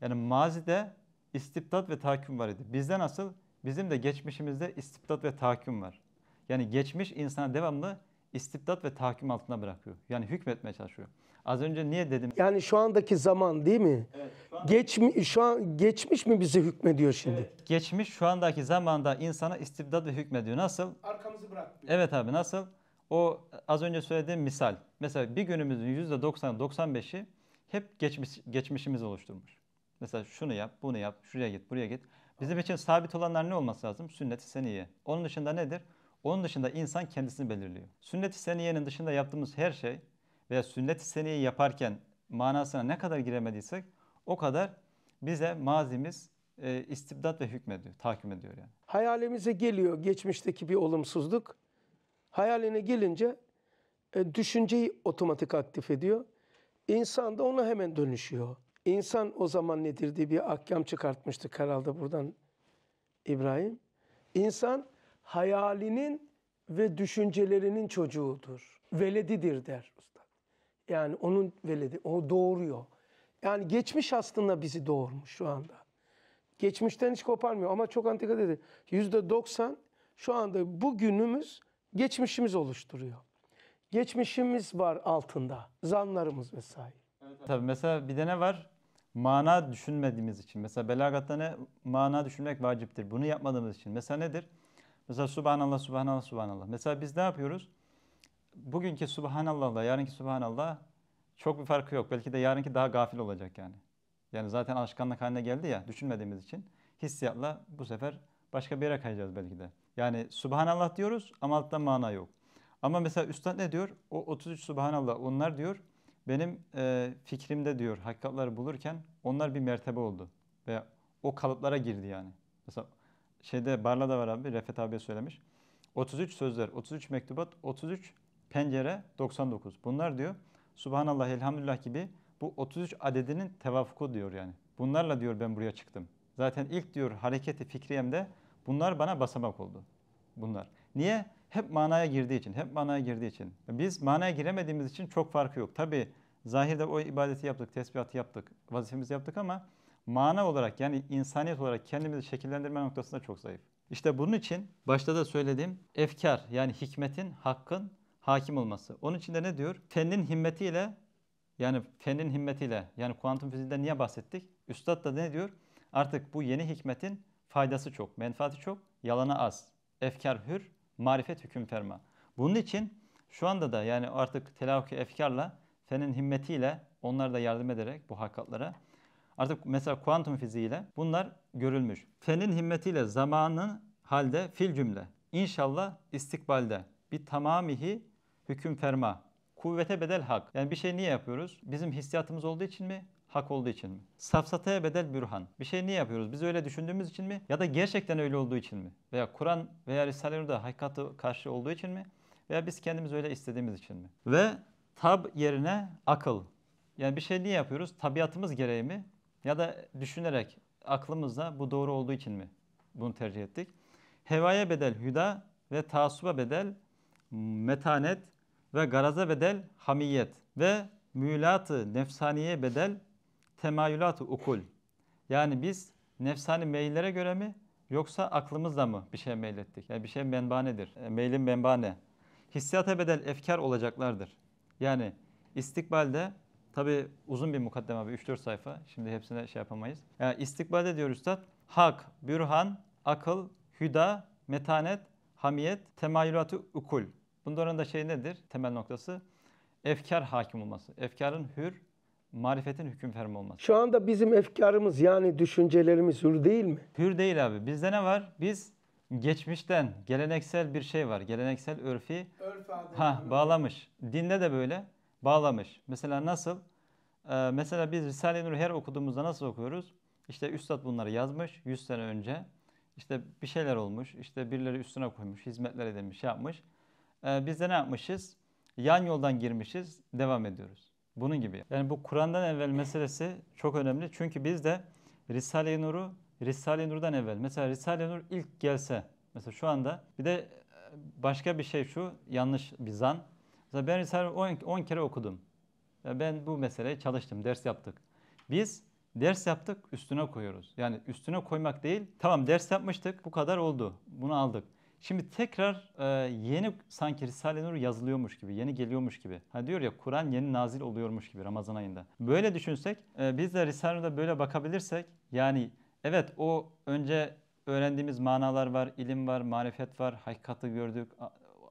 Yani mazide istibdat ve tahakküm var idi. Bizde nasıl? Bizim de geçmişimizde istibdat ve tahakküm var. Yani geçmiş insana devamlı istibdat ve tahkim altına bırakıyor. Yani hükmetmeye çalışıyor. Az önce niye dedim? Yani şu andaki zaman değil mi? Evet, şu anda... Geçmi, şu an geçmiş mi bizi hükmediyor şimdi? Evet. Geçmiş şu andaki zamanda insana istibdat ve hükmediyor. Nasıl? Arkamızı bırakmıyor. Evet abi nasıl? O az önce söylediğim misal. Mesela bir günümüzün %90-95'i hep geçmiş, geçmişimiz oluşturmuş. Mesela şunu yap, bunu yap, şuraya git, buraya git. Bizim için sabit olanlar ne olması lazım? Sünnet-i seniye. Onun dışında nedir? Onun dışında insan kendisini belirliyor. Sünnet-i seniyenin dışında yaptığımız her şey veya sünnet-i seniyeyi yaparken manasına ne kadar giremediysek o kadar bize mazimiz e, istibdat ve hükmediyor, takip ediyor yani. Hayalimize geliyor geçmişteki bir olumsuzluk. Hayaline gelince e, düşünceyi otomatik aktif ediyor. İnsan da ona hemen dönüşüyor. İnsan o zaman nedir diye bir ahkam çıkartmıştık herhalde buradan İbrahim. İnsan hayalinin ve düşüncelerinin çocuğudur. Veledidir der usta. Yani onun veledi, o doğuruyor. Yani geçmiş aslında bizi doğurmuş şu anda. Geçmişten hiç koparmıyor ama çok antika dedi. Yüzde doksan şu anda bugünümüz geçmişimiz oluşturuyor. Geçmişimiz var altında, zanlarımız vesaire. Evet, Tabii mesela bir de ne var? Mana düşünmediğimiz için. Mesela belagatta ne? Mana düşünmek vaciptir. Bunu yapmadığımız için. Mesela nedir? Mesela subhanallah, subhanallah, subhanallah. Mesela biz ne yapıyoruz? Bugünkü Subhanallah, yarınki subhanallah çok bir farkı yok. Belki de yarınki daha gafil olacak yani. Yani zaten alışkanlık haline geldi ya düşünmediğimiz için hissiyatla bu sefer başka bir yere kayacağız belki de. Yani subhanallah diyoruz ama altta mana yok. Ama mesela üstad ne diyor? O 33 subhanallah onlar diyor benim e, fikrimde diyor hakikatları bulurken onlar bir mertebe oldu. ve o kalıplara girdi yani. Mesela şeyde Barla da var abi Refet abiye söylemiş. 33 sözler, 33 mektubat, 33 pencere, 99. Bunlar diyor Subhanallah, elhamdülillah gibi bu 33 adedinin tevafuku diyor yani. Bunlarla diyor ben buraya çıktım. Zaten ilk diyor hareketi fikriyemde bunlar bana basamak oldu. Bunlar. Niye? Hep manaya girdiği için, hep manaya girdiği için. Biz manaya giremediğimiz için çok farkı yok. Tabi zahirde o ibadeti yaptık, tesbihatı yaptık, vazifemizi yaptık ama mana olarak yani insaniyet olarak kendimizi şekillendirme noktasında çok zayıf. İşte bunun için başta da söylediğim efkar yani hikmetin, hakkın hakim olması. Onun için de ne diyor? Fennin himmetiyle yani fennin himmetiyle yani kuantum fiziğinden niye bahsettik? Üstad da ne diyor? Artık bu yeni hikmetin faydası çok, menfaati çok, yalanı az. Efkar hür, marifet hüküm ferma. Bunun için şu anda da yani artık telakki efkarla, fenin himmetiyle onlara da yardım ederek bu hakikatlara Artık mesela kuantum fiziğiyle bunlar görülmüş. Fenin himmetiyle zamanın halde fil cümle. İnşallah istikbalde bir tamamihi hüküm ferma. Kuvvete bedel hak. Yani bir şey niye yapıyoruz? Bizim hissiyatımız olduğu için mi? hak olduğu için mi? Safsataya bedel bürhan. Bir şey niye yapıyoruz? Biz öyle düşündüğümüz için mi? Ya da gerçekten öyle olduğu için mi? Veya Kur'an veya Risale-i hakikati karşı olduğu için mi? Veya biz kendimiz öyle istediğimiz için mi? Ve tab yerine akıl. Yani bir şey niye yapıyoruz? Tabiatımız gereği mi? Ya da düşünerek aklımızda bu doğru olduğu için mi bunu tercih ettik? Hevaya bedel hüda ve taassuba bedel metanet ve garaza bedel hamiyet ve mülatı nefsaniye bedel temayülatı ukul. Yani biz nefsani meyillere göre mi yoksa aklımızla mı bir şey meylettik? Yani bir şey menbanedir. E, meylin menbane. Hissiyata bedel efkar olacaklardır. Yani istikbalde Tabii uzun bir mukaddeme abi 3-4 sayfa. Şimdi hepsine şey yapamayız. Yani istikbalde diyor üstad. Hak, bürhan, akıl, hüda, metanet, hamiyet, temayülatu ukul. Bunların da şey nedir? Temel noktası efkar hakim olması. Efkarın hür, marifetin hüküm fermi olması. Şu anda bizim efkarımız yani düşüncelerimiz hür değil mi? Hür değil abi. Bizde ne var? Biz geçmişten geleneksel bir şey var. Geleneksel örfi Örf ha, bağlamış. Dinde de böyle bağlamış. Mesela nasıl? Ee, mesela biz Risale-i Nur her okuduğumuzda nasıl okuyoruz? İşte Üstad bunları yazmış 100 sene önce. İşte bir şeyler olmuş, işte birileri üstüne koymuş, hizmetler edilmiş, şey yapmış. Ee, biz de ne yapmışız? Yan yoldan girmişiz, devam ediyoruz. Bunun gibi. Yani bu Kur'an'dan evvel meselesi çok önemli. Çünkü biz de Risale-i Nur'u Risale-i Nur'dan evvel. Mesela Risale-i Nur ilk gelse, mesela şu anda bir de e, başka bir şey şu, yanlış bir zan. Mesela ben Risale 10 kere okudum. Ben bu meseleye çalıştım, ders yaptık. Biz ders yaptık, üstüne koyuyoruz. Yani üstüne koymak değil, tamam ders yapmıştık, bu kadar oldu, bunu aldık. Şimdi tekrar e, yeni sanki Risale-i Nur yazılıyormuş gibi, yeni geliyormuş gibi. Hani diyor ya Kur'an yeni nazil oluyormuş gibi Ramazan ayında. Böyle düşünsek, e, biz de Risale-i Nur'da böyle bakabilirsek, yani evet o önce öğrendiğimiz manalar var, ilim var, marifet var, hakikati gördük,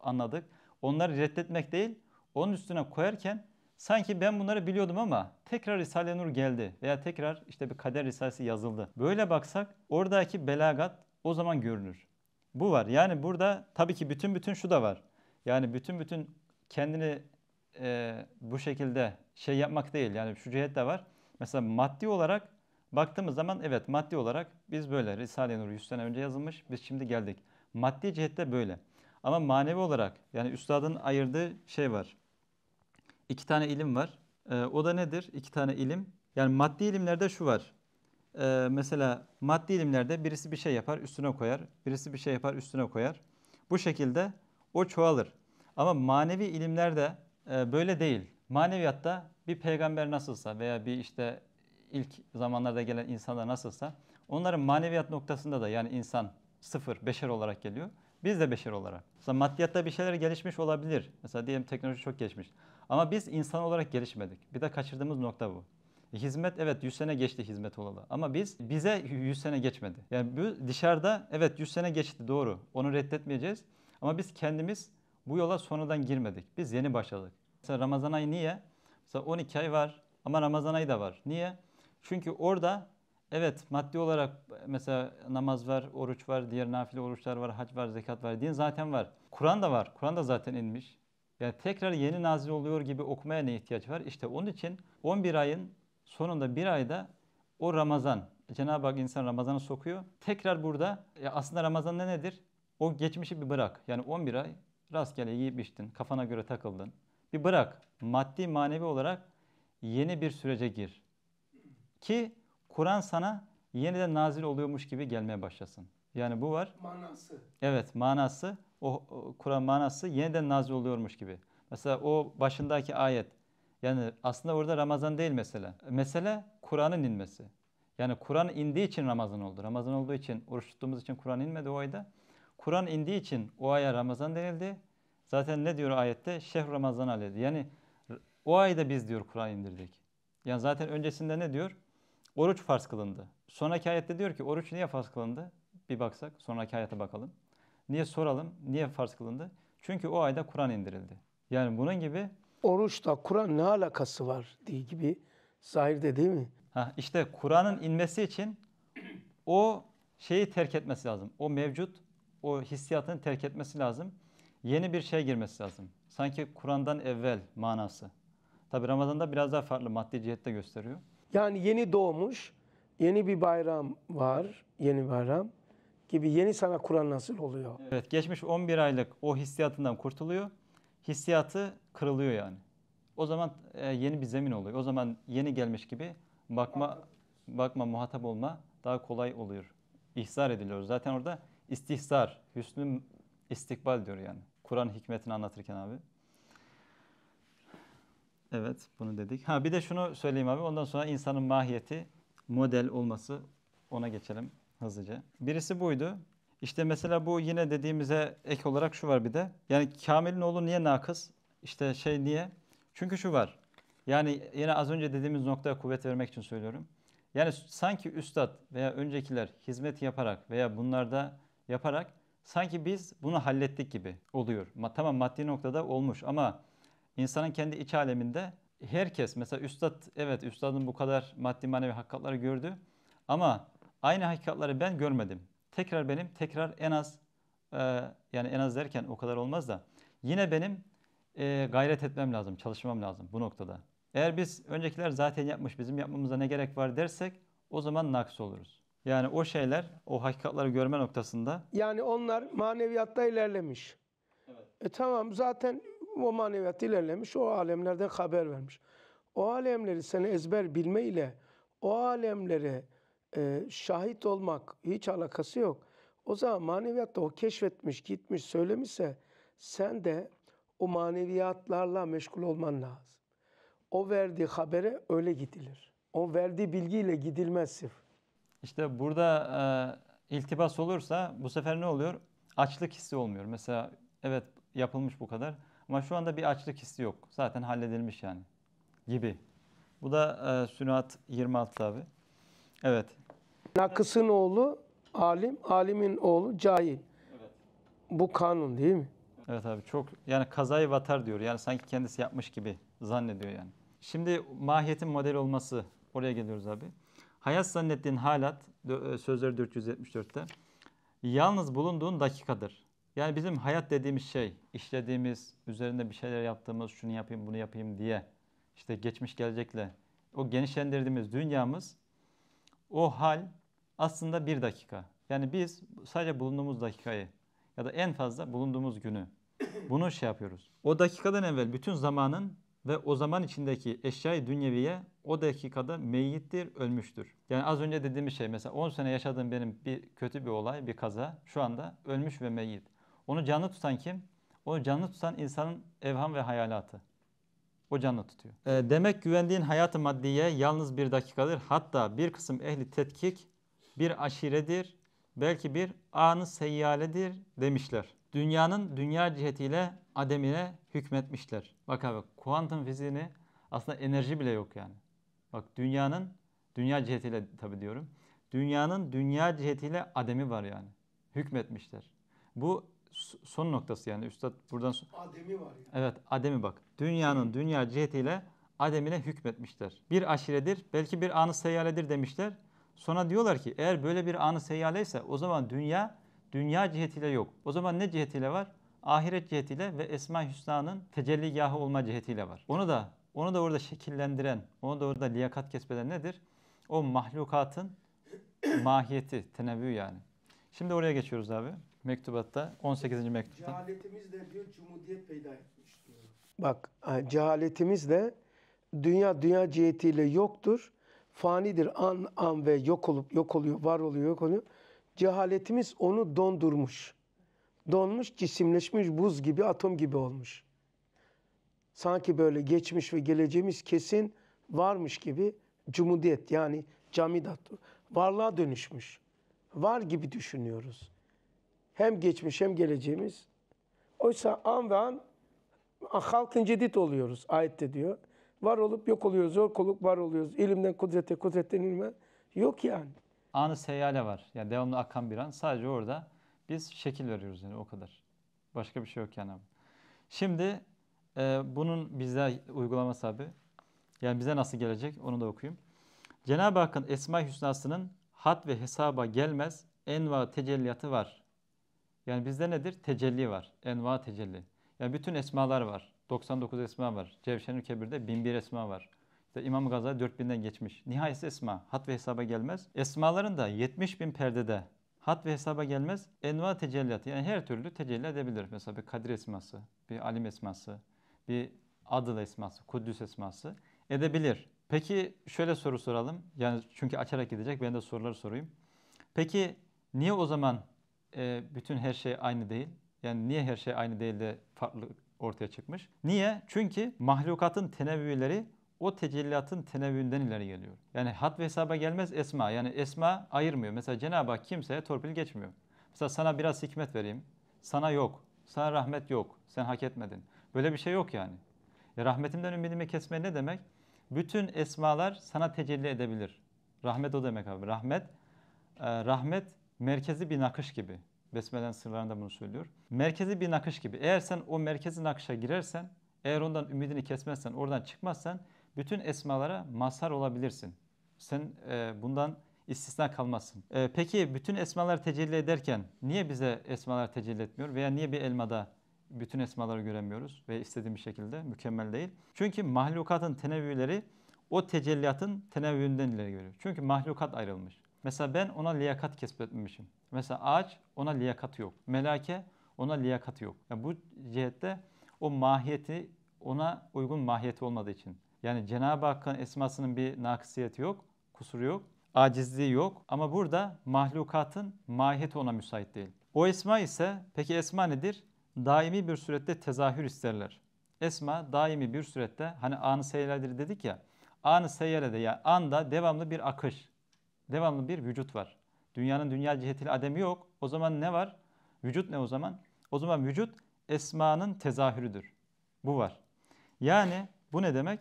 anladık onları reddetmek değil, onun üstüne koyarken sanki ben bunları biliyordum ama tekrar Risale-i Nur geldi veya tekrar işte bir kader risalesi yazıldı. Böyle baksak oradaki belagat o zaman görünür. Bu var. Yani burada tabii ki bütün bütün şu da var. Yani bütün bütün kendini e, bu şekilde şey yapmak değil. Yani şu cihet de var. Mesela maddi olarak baktığımız zaman evet maddi olarak biz böyle. Risale-i Nur 100 sene önce yazılmış. Biz şimdi geldik. Maddi cihette böyle. Ama manevi olarak yani üstadın ayırdığı şey var. İki tane ilim var. E, o da nedir? İki tane ilim. Yani maddi ilimlerde şu var. E, mesela maddi ilimlerde birisi bir şey yapar üstüne koyar. Birisi bir şey yapar üstüne koyar. Bu şekilde o çoğalır. Ama manevi ilimlerde e, böyle değil. Maneviyatta bir peygamber nasılsa veya bir işte ilk zamanlarda gelen insanlar nasılsa onların maneviyat noktasında da yani insan sıfır, beşer olarak geliyor. Biz de beşer olarak. Mesela maddiyatta bir şeyler gelişmiş olabilir. Mesela diyelim teknoloji çok gelişmiş. Ama biz insan olarak gelişmedik. Bir de kaçırdığımız nokta bu. E, hizmet evet 100 sene geçti hizmet olalı ama biz bize 100 sene geçmedi. Yani bu dışarıda evet 100 sene geçti doğru onu reddetmeyeceğiz ama biz kendimiz bu yola sonradan girmedik. Biz yeni başladık. Mesela Ramazan ayı niye? Mesela 12 ay var ama Ramazan ayı da var. Niye? Çünkü orada Evet maddi olarak mesela namaz var, oruç var, diğer nafile oruçlar var, hac var, zekat var, din zaten var. Kur'an da var. Kur'an da zaten inmiş. Yani tekrar yeni nazil oluyor gibi okumaya ne ihtiyaç var? İşte onun için 11 ayın sonunda bir ayda o Ramazan, Cenab-ı Hak insan Ramazan'ı sokuyor. Tekrar burada ya aslında Ramazan ne nedir? O geçmişi bir bırak. Yani 11 ay rastgele yiyip içtin, kafana göre takıldın. Bir bırak. Maddi manevi olarak yeni bir sürece gir. Ki Kur'an sana yeniden nazil oluyormuş gibi gelmeye başlasın. Yani bu var. Manası. Evet manası. O Kur'an manası yeniden nazil oluyormuş gibi. Mesela o başındaki ayet. Yani aslında orada Ramazan değil mesela. Mesele Kur'an'ın inmesi. Yani Kur'an indiği için Ramazan oldu. Ramazan olduğu için, oruç tuttuğumuz için Kur'an inmedi o ayda. Kur'an indiği için o aya Ramazan denildi. Zaten ne diyor ayette? Şehr Ramazan aleydi. Yani o ayda biz diyor Kur'an indirdik. Yani zaten öncesinde ne diyor? Oruç farz kılındı. Sonraki ayette diyor ki oruç niye farz kılındı? Bir baksak sonraki ayete bakalım. Niye soralım? Niye farz kılındı? Çünkü o ayda Kur'an indirildi. Yani bunun gibi oruçla Kur'an ne alakası var diye gibi zahirde değil mi? Ha, işte Kur'an'ın inmesi için o şeyi terk etmesi lazım. O mevcut, o hissiyatını terk etmesi lazım. Yeni bir şey girmesi lazım. Sanki Kur'an'dan evvel manası. Tabi Ramazan'da biraz daha farklı maddi cihette gösteriyor. Yani yeni doğmuş, yeni bir bayram var, yeni bayram gibi yeni sana Kur'an nasıl oluyor? Evet, geçmiş 11 aylık o hissiyatından kurtuluyor. Hissiyatı kırılıyor yani. O zaman e, yeni bir zemin oluyor. O zaman yeni gelmiş gibi bakma bakma muhatap olma daha kolay oluyor. İhsar ediliyor. Zaten orada istihsar, hüsnü istikbal diyor yani. Kur'an hikmetini anlatırken abi. Evet bunu dedik. Ha bir de şunu söyleyeyim abi. Ondan sonra insanın mahiyeti model olması ona geçelim hızlıca. Birisi buydu. İşte mesela bu yine dediğimize ek olarak şu var bir de. Yani Kamil'in oğlu niye nakız? İşte şey niye? Çünkü şu var. Yani yine az önce dediğimiz noktaya kuvvet vermek için söylüyorum. Yani sanki üstad veya öncekiler hizmet yaparak veya bunlarda yaparak sanki biz bunu hallettik gibi oluyor. Ma tamam maddi noktada olmuş ama insanın kendi iç aleminde herkes mesela üstad evet üstadın bu kadar maddi manevi hakikatları gördü ama aynı hakikatları ben görmedim. Tekrar benim tekrar en az e, yani en az derken o kadar olmaz da yine benim e, gayret etmem lazım, çalışmam lazım bu noktada. Eğer biz öncekiler zaten yapmış, bizim yapmamıza ne gerek var dersek o zaman naks oluruz. Yani o şeyler, o hakikatları görme noktasında. Yani onlar maneviyatta ilerlemiş. Evet. E tamam zaten o maneviyat ilerlemiş, o alemlerden haber vermiş. O alemleri sen ezber bilmeyle, o alemlere e, şahit olmak hiç alakası yok. O zaman maneviyatta o keşfetmiş, gitmiş, söylemişse sen de o maneviyatlarla meşgul olman lazım. O verdiği habere öyle gidilir. O verdiği bilgiyle gidilmez sif. İşte burada e, iltibas olursa bu sefer ne oluyor? Açlık hissi olmuyor. Mesela evet yapılmış bu kadar ama şu anda bir açlık hissi yok. Zaten halledilmiş yani gibi. Bu da e, Sünat 26 abi. Evet. Nakıs'ın oğlu alim, alimin oğlu cahil. Evet. Bu kanun değil mi? Evet abi çok yani kazayı vatar diyor. Yani sanki kendisi yapmış gibi zannediyor yani. Şimdi mahiyetin model olması oraya geliyoruz abi. Hayat zannettiğin halat e, sözleri 474'te. Yalnız bulunduğun dakikadır. Yani bizim hayat dediğimiz şey, işlediğimiz, üzerinde bir şeyler yaptığımız, şunu yapayım, bunu yapayım diye işte geçmiş gelecekle o genişlendirdiğimiz dünyamız o hal aslında bir dakika. Yani biz sadece bulunduğumuz dakikayı ya da en fazla bulunduğumuz günü [coughs] bunu şey yapıyoruz. O dakikadan evvel bütün zamanın ve o zaman içindeki eşyayı dünyeviye o dakikada meyyittir, ölmüştür. Yani az önce dediğimiz şey mesela 10 sene yaşadığım benim bir kötü bir olay, bir kaza şu anda ölmüş ve meyyit. Onu canlı tutan kim? Onu canlı tutan insanın evham ve hayalatı. O canlı tutuyor. E, demek güvendiğin hayatı maddiye yalnız bir dakikadır. Hatta bir kısım ehli tetkik bir aşiredir. Belki bir anı seyyaledir demişler. Dünyanın dünya cihetiyle ademine hükmetmişler. Bak abi kuantum fiziğini aslında enerji bile yok yani. Bak dünyanın dünya cihetiyle tabi diyorum. Dünyanın dünya cihetiyle ademi var yani. Hükmetmişler. Bu son noktası yani üstad buradan Ademi var yani. Evet Ademi bak. Dünyanın dünya cihetiyle Adem'ine hükmetmişler. Bir aşiredir, belki bir anı seyyaledir demişler. Sonra diyorlar ki eğer böyle bir anı seyyaleyse o zaman dünya dünya cihetiyle yok. O zaman ne cihetiyle var? Ahiret cihetiyle ve Esma Hüsna'nın tecelligahı olma cihetiyle var. Onu da onu da orada şekillendiren, onu da orada liyakat kesbeden nedir? O mahlukatın mahiyeti, tenevvü yani. Şimdi oraya geçiyoruz abi mektubatta 18. mektupta. Cehaletimizle diyor cumhuriyet peyda etmiş Bak, Bak de dünya dünya cihetiyle yoktur. Fanidir an an ve yok olup yok oluyor, var oluyor, yok oluyor. Cehaletimiz onu dondurmuş. Donmuş, cisimleşmiş, buz gibi, atom gibi olmuş. Sanki böyle geçmiş ve geleceğimiz kesin varmış gibi cumhuriyet yani camidat varlığa dönüşmüş. Var gibi düşünüyoruz. Hem geçmiş hem geleceğimiz. Oysa an ve an halkın cedit oluyoruz ayette diyor. Var olup yok oluyoruz, yok olup var oluyoruz. İlimden kudrete, kudretten ilme. Yok yani. Anı seyale var. Yani devamlı akan bir an. Sadece orada biz şekil veriyoruz yani o kadar. Başka bir şey yok yani. Şimdi e, bunun bize uygulaması abi. Yani bize nasıl gelecek onu da okuyayım. Cenab-ı Hakk'ın Esma-i Hüsna'sının hat ve hesaba gelmez enva tecelliyatı var. Yani bizde nedir? Tecelli var. Enva tecelli. Yani bütün esmalar var. 99 esma var. Cevşen-i Kebir'de 1001 esma var. İşte İmam Gazali 4000'den geçmiş. Nihayet esma. Hat ve hesaba gelmez. Esmaların da 70 bin perdede hat ve hesaba gelmez. Enva tecelliyatı. Yani her türlü tecelli edebilir. Mesela bir kadir esması, bir alim esması, bir adıl esması, kudüs esması edebilir. Peki şöyle soru soralım. Yani çünkü açarak gidecek. Ben de soruları sorayım. Peki niye o zaman e, bütün her şey aynı değil. Yani niye her şey aynı değil de farklı ortaya çıkmış? Niye? Çünkü mahlukatın tenevvüleri o tecelliyatın tenevvünden ileri geliyor. Yani hat ve hesaba gelmez esma. Yani esma ayırmıyor. Mesela Cenab-ı Hak kimseye torpil geçmiyor. Mesela sana biraz hikmet vereyim. Sana yok. Sana rahmet yok. Sen hak etmedin. Böyle bir şey yok yani. E rahmetimden ümidimi kesme ne demek? Bütün esmalar sana tecelli edebilir. Rahmet o demek abi. Rahmet, e, rahmet merkezi bir nakış gibi. Besmele'nin sırlarında bunu söylüyor. Merkezi bir nakış gibi. Eğer sen o merkezi nakışa girersen, eğer ondan ümidini kesmezsen, oradan çıkmazsan bütün esmalara mazhar olabilirsin. Sen e, bundan istisna kalmazsın. E, peki bütün esmalar tecelli ederken niye bize esmalar tecelli etmiyor veya niye bir elmada bütün esmaları göremiyoruz ve istediğimiz şekilde mükemmel değil? Çünkü mahlukatın tenevvüleri o tecelliyatın tenevvünden ileri görüyor. Çünkü mahlukat ayrılmış. Mesela ben ona liyakat kesbetmemişim. Mesela ağaç ona liyakat yok. Melake ona liyakat yok. Yani bu cihette o mahiyeti ona uygun mahiyeti olmadığı için. Yani Cenab-ı Hakk'ın esmasının bir naksiyeti yok, kusuru yok, acizliği yok. Ama burada mahlukatın mahiyeti ona müsait değil. O esma ise, peki esma nedir? Daimi bir surette tezahür isterler. Esma daimi bir surette, hani anı seyredir dedik ya, anı seyrede yani anda devamlı bir akış, devamlı bir vücut var. Dünyanın dünya cihetiyle ademi yok. O zaman ne var? Vücut ne o zaman? O zaman vücut esmanın tezahürüdür. Bu var. Yani bu ne demek?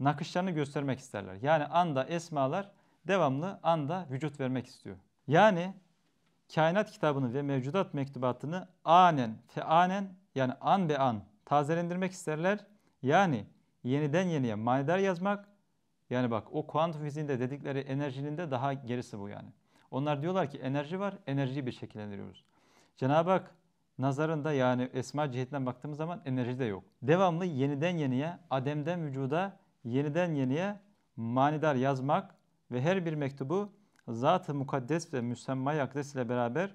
Nakışlarını göstermek isterler. Yani anda esmalar devamlı anda vücut vermek istiyor. Yani kainat kitabını ve mevcudat mektubatını anen, feanen yani an be an tazelendirmek isterler. Yani yeniden yeniye manidar yazmak yani bak o kuantum fiziğinde dedikleri enerjinin de daha gerisi bu yani. Onlar diyorlar ki enerji var, enerjiyi bir şekillendiriyoruz. Cenab-ı Hak nazarında yani esma cihetinden baktığımız zaman enerji de yok. Devamlı yeniden yeniye, ademden vücuda, yeniden yeniye manidar yazmak ve her bir mektubu zat-ı mukaddes ve müsemma akdes ile beraber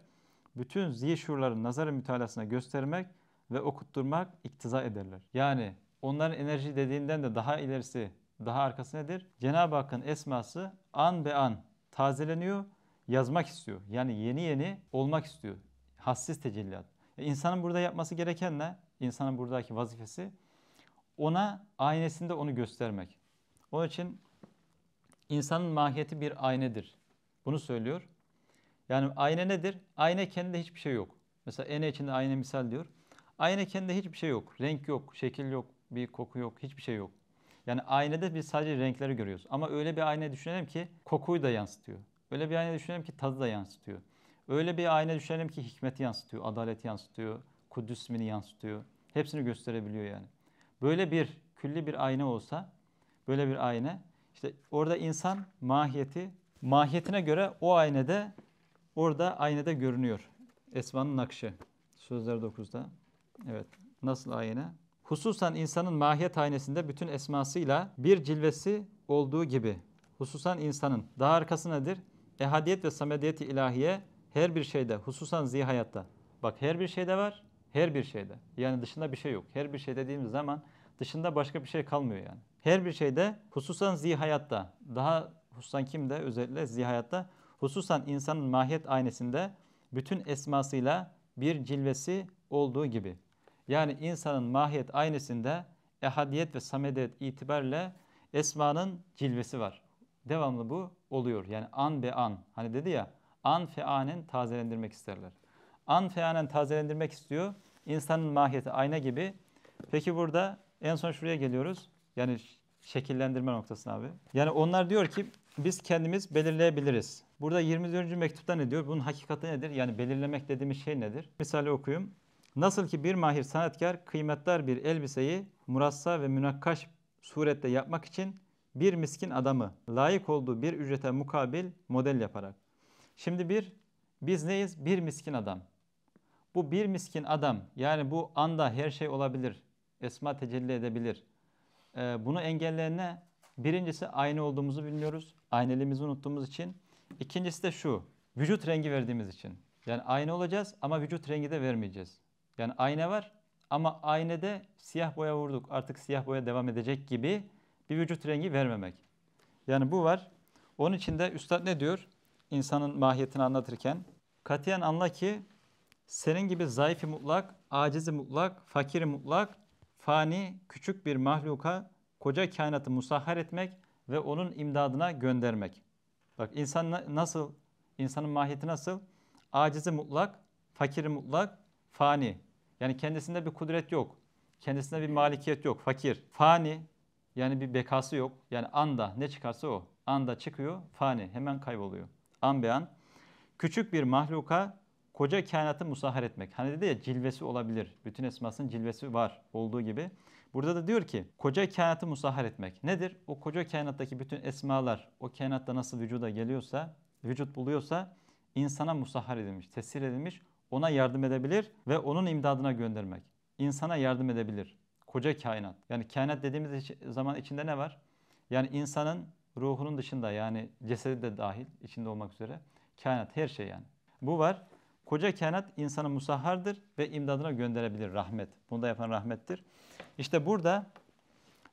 bütün zişurların nazarı mütalasına göstermek ve okutturmak iktiza ederler. Yani onların enerji dediğinden de daha ilerisi daha arkası nedir? Cenab-ı Hakk'ın esması an be an tazeleniyor, yazmak istiyor. Yani yeni yeni olmak istiyor. Hassiz tecelliyat. E, insanın burada yapması gereken ne? İnsanın buradaki vazifesi ona aynesinde onu göstermek. Onun için insanın mahiyeti bir aynedir. Bunu söylüyor. Yani ayna nedir? Ayna kendinde hiçbir şey yok. Mesela ene içinde ayna misal diyor. Ayna kendinde hiçbir şey yok. Renk yok, şekil yok, bir koku yok, hiçbir şey yok. Yani aynada biz sadece renkleri görüyoruz. Ama öyle bir ayna düşünelim ki kokuyu da yansıtıyor. Öyle bir ayna düşünelim ki tadı da yansıtıyor. Öyle bir ayna düşünelim ki hikmeti yansıtıyor, adaleti yansıtıyor, Kudüs ismini yansıtıyor. Hepsini gösterebiliyor yani. Böyle bir külli bir ayna olsa, böyle bir ayna işte orada insan mahiyeti, mahiyetine göre o aynada orada aynada görünüyor. Esma'nın nakşi. Sözler 9'da. Evet. Nasıl ayna? Hususan insanın mahiyet aynesinde bütün esmasıyla bir cilvesi olduğu gibi hususan insanın daha arkası nedir? Ehadiyet ve samediyeti ilahiye her bir şeyde hususan zihayatta. Bak her bir şeyde var, her bir şeyde. Yani dışında bir şey yok. Her bir şey dediğimiz zaman dışında başka bir şey kalmıyor yani. Her bir şeyde hususan zihayatta daha hususan kimde özellikle zihayatta hususan insanın mahiyet aynesinde bütün esmasıyla bir cilvesi olduğu gibi. Yani insanın mahiyet aynesinde ehadiyet ve samediyet itibariyle esmanın cilvesi var. Devamlı bu oluyor. Yani an be an. Hani dedi ya an feanen tazelendirmek isterler. An feanen tazelendirmek istiyor. İnsanın mahiyeti ayna gibi. Peki burada en son şuraya geliyoruz. Yani şekillendirme noktasına abi. Yani onlar diyor ki biz kendimiz belirleyebiliriz. Burada 24. mektupta ne diyor? Bunun hakikati nedir? Yani belirlemek dediğimiz şey nedir? Misali okuyayım. Nasıl ki bir mahir sanatkar kıymetdar bir elbiseyi murassa ve münakkaş surette yapmak için bir miskin adamı layık olduğu bir ücrete mukabil model yaparak. Şimdi bir, biz neyiz? Bir miskin adam. Bu bir miskin adam, yani bu anda her şey olabilir. Esma tecelli edebilir. Ee, bunu engelleyen ne? Birincisi aynı olduğumuzu bilmiyoruz. Aynelimizi unuttuğumuz için. İkincisi de şu, vücut rengi verdiğimiz için. Yani aynı olacağız ama vücut rengi de vermeyeceğiz. Yani ayna var ama aynede siyah boya vurduk. Artık siyah boya devam edecek gibi bir vücut rengi vermemek. Yani bu var. Onun için de üstad ne diyor? İnsanın mahiyetini anlatırken. Katiyen anla ki senin gibi zayıfı mutlak, acizi mutlak, fakiri mutlak, fani, küçük bir mahluka koca kainatı musahhar etmek ve onun imdadına göndermek. Bak insan nasıl, insanın mahiyeti nasıl? Acizi mutlak, fakiri mutlak, fani. Yani kendisinde bir kudret yok. Kendisinde bir malikiyet yok. Fakir. Fani. Yani bir bekası yok. Yani anda ne çıkarsa o. Anda çıkıyor. Fani. Hemen kayboluyor. An be an. Küçük bir mahluka koca kainatı musahhar etmek. Hani dedi ya cilvesi olabilir. Bütün esmasın cilvesi var olduğu gibi. Burada da diyor ki koca kainatı musahhar etmek. Nedir? O koca kainattaki bütün esmalar o kainatta nasıl vücuda geliyorsa, vücut buluyorsa insana musahar edilmiş, tesir edilmiş ona yardım edebilir ve onun imdadına göndermek. İnsana yardım edebilir. Koca kainat. Yani kainat dediğimiz zaman içinde ne var? Yani insanın ruhunun dışında yani cesedi de dahil içinde olmak üzere kainat her şey yani. Bu var. Koca kainat insana musahhardır ve imdadına gönderebilir rahmet. Bunu da yapan rahmettir. İşte burada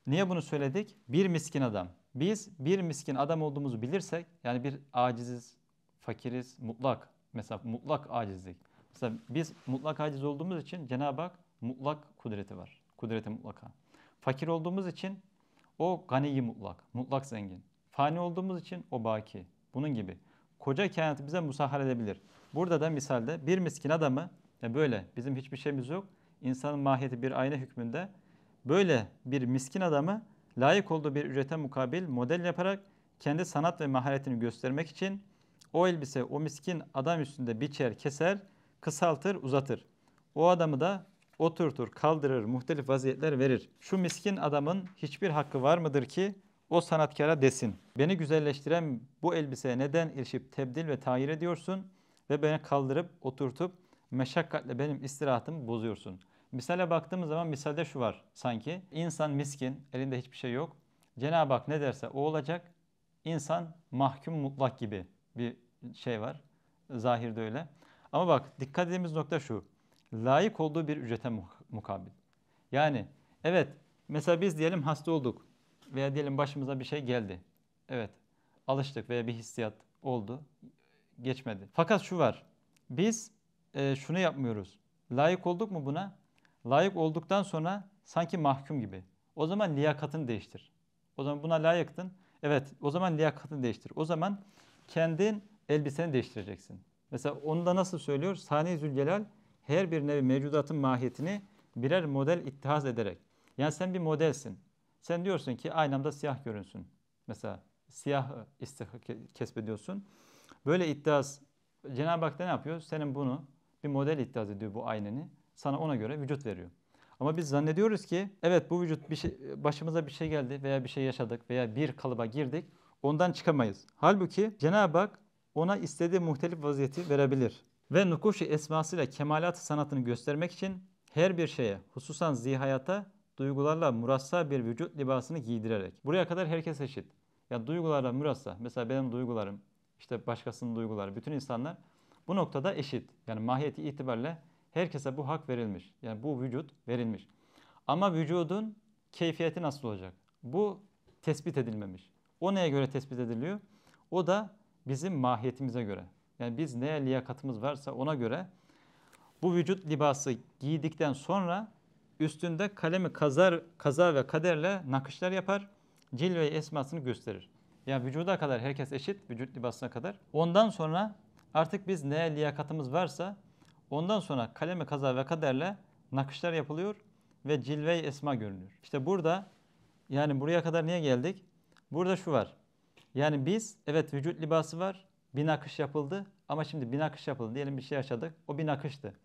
niye bunu söyledik? Bir miskin adam. Biz bir miskin adam olduğumuzu bilirsek yani bir aciziz, fakiriz, mutlak. Mesela mutlak acizlik. Mesela biz mutlak aciz olduğumuz için Cenab-ı Hak mutlak kudreti var. Kudreti mutlaka. Fakir olduğumuz için o ganiyi mutlak, mutlak zengin. Fani olduğumuz için o baki. Bunun gibi. Koca kainatı bize musahhar edebilir. Burada da misalde bir miskin adamı ya böyle bizim hiçbir şeyimiz yok. İnsanın mahiyeti bir ayna hükmünde böyle bir miskin adamı layık olduğu bir ücrete mukabil model yaparak kendi sanat ve maharetini göstermek için o elbise o miskin adam üstünde biçer, keser kısaltır, uzatır. O adamı da oturtur, kaldırır, muhtelif vaziyetler verir. Şu miskin adamın hiçbir hakkı var mıdır ki o sanatkara desin. Beni güzelleştiren bu elbiseye neden ilişip tebdil ve tayir ediyorsun ve beni kaldırıp oturtup meşakkatle benim istirahatımı bozuyorsun. Misale baktığımız zaman misalde şu var sanki. İnsan miskin, elinde hiçbir şey yok. Cenab-ı Hak ne derse o olacak. İnsan mahkum mutlak gibi bir şey var. Zahirde öyle. Ama bak dikkat edeceğimiz nokta şu. Layık olduğu bir ücrete mukabil. Yani evet mesela biz diyelim hasta olduk veya diyelim başımıza bir şey geldi. Evet alıştık veya bir hissiyat oldu. Geçmedi. Fakat şu var. Biz e, şunu yapmıyoruz. Layık olduk mu buna? Layık olduktan sonra sanki mahkum gibi. O zaman liyakatını değiştir. O zaman buna layıktın. Evet o zaman liyakatını değiştir. O zaman kendin elbiseni değiştireceksin. Mesela onu da nasıl söylüyor? Sani Zülcelal her bir nevi mevcudatın mahiyetini birer model ittihaz ederek. Yani sen bir modelsin. Sen diyorsun ki aynamda siyah görünsün. Mesela siyah e, kesbediyorsun. Böyle iddias Cenab-ı Hak da ne yapıyor? Senin bunu bir model iddias ediyor bu aynını. Sana ona göre vücut veriyor. Ama biz zannediyoruz ki evet bu vücut bir şey, başımıza bir şey geldi veya bir şey yaşadık veya bir kalıba girdik. Ondan çıkamayız. Halbuki Cenab-ı Hak ona istediği muhtelif vaziyeti verebilir. Ve nukuşi esmasıyla kemalat sanatını göstermek için her bir şeye, hususan zihayata duygularla murassa bir vücut libasını giydirerek. Buraya kadar herkes eşit. Ya yani duygularla murassa, mesela benim duygularım, işte başkasının duyguları, bütün insanlar bu noktada eşit. Yani mahiyeti itibariyle herkese bu hak verilmiş. Yani bu vücut verilmiş. Ama vücudun keyfiyeti nasıl olacak? Bu tespit edilmemiş. O neye göre tespit ediliyor? O da Bizim mahiyetimize göre. Yani biz neye liyakatımız varsa ona göre bu vücut libası giydikten sonra üstünde kalemi kazar, kaza ve kaderle nakışlar yapar. Cilve esmasını gösterir. Yani vücuda kadar herkes eşit, vücut libasına kadar. Ondan sonra artık biz neye liyakatımız varsa ondan sonra kalemi kaza ve kaderle nakışlar yapılıyor ve cilve esma görünür İşte burada yani buraya kadar niye geldik? Burada şu var. Yani biz evet vücut libası var. Bir nakış yapıldı ama şimdi bir nakış yapıldı. Diyelim bir şey yaşadık. O bir nakıştı.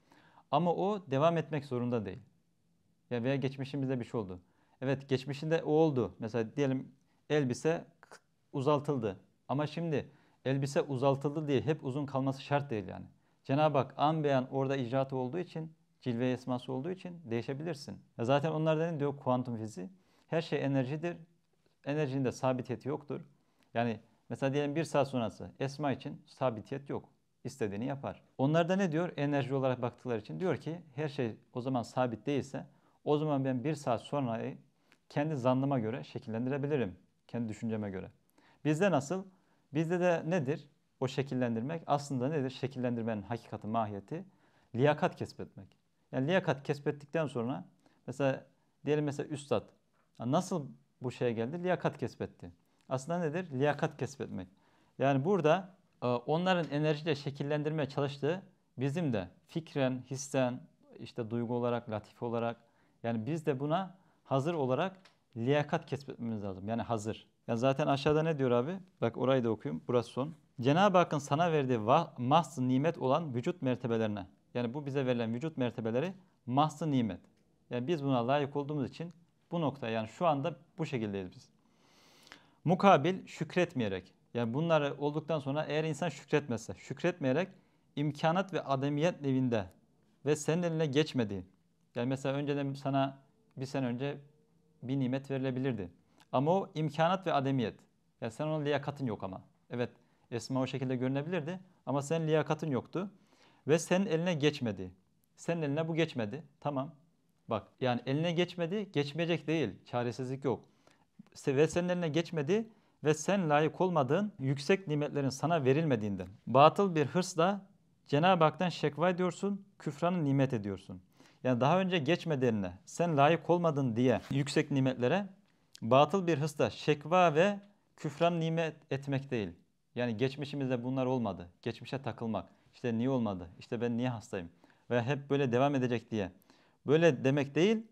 Ama o devam etmek zorunda değil. Ya veya geçmişimizde bir şey oldu. Evet geçmişinde o oldu. Mesela diyelim elbise uzaltıldı. Ama şimdi elbise uzaltıldı diye hep uzun kalması şart değil yani. Cenab-ı Hak an beyan orada icraatı olduğu için, cilve esması olduğu için değişebilirsin. Ya zaten onlardan diyor kuantum fiziği. Her şey enerjidir. Enerjinin de sabitiyeti yoktur. Yani mesela diyelim bir saat sonrası esma için sabitiyet yok. İstediğini yapar. Onlar da ne diyor? Enerji olarak baktıkları için diyor ki her şey o zaman sabit değilse o zaman ben bir saat sonra kendi zannıma göre şekillendirebilirim. Kendi düşünceme göre. Bizde nasıl? Bizde de nedir? O şekillendirmek aslında nedir? Şekillendirmenin hakikati, mahiyeti liyakat kesbetmek. Yani liyakat kesbettikten sonra mesela diyelim mesela üstad nasıl bu şeye geldi? Liyakat kesbetti aslında nedir? Liyakat kesbetmek. Yani burada e, onların enerjiyle şekillendirmeye çalıştığı bizim de fikren, hissen, işte duygu olarak, latife olarak yani biz de buna hazır olarak liyakat kesbetmemiz lazım. Yani hazır. Yani zaten aşağıda ne diyor abi? Bak orayı da okuyayım. Burası son. Cenab-ı Hakk'ın sana verdiği mahz nimet olan vücut mertebelerine. Yani bu bize verilen vücut mertebeleri mahz nimet. Yani biz buna layık olduğumuz için bu nokta yani şu anda bu şekildeyiz biz. Mukabil şükretmeyerek. Yani bunlar olduktan sonra eğer insan şükretmezse, şükretmeyerek imkanat ve ademiyet evinde ve senin eline geçmediği. Yani mesela önceden sana bir sene önce bir nimet verilebilirdi. Ama o imkanat ve ademiyet. Yani sen onun liyakatın yok ama. Evet Esma o şekilde görünebilirdi ama senin liyakatın yoktu. Ve senin eline geçmedi. Senin eline bu geçmedi. Tamam. Bak yani eline geçmedi, geçmeyecek değil. Çaresizlik yok ve senin eline geçmedi ve sen layık olmadığın yüksek nimetlerin sana verilmediğinden. Batıl bir hırsla Cenab-ı Hak'tan şekva ediyorsun, küfranı nimet ediyorsun. Yani daha önce geçmediğine, sen layık olmadın diye yüksek nimetlere batıl bir hırsla şekva ve küfran nimet etmek değil. Yani geçmişimizde bunlar olmadı. Geçmişe takılmak. İşte niye olmadı? İşte ben niye hastayım? Ve hep böyle devam edecek diye. Böyle demek değil.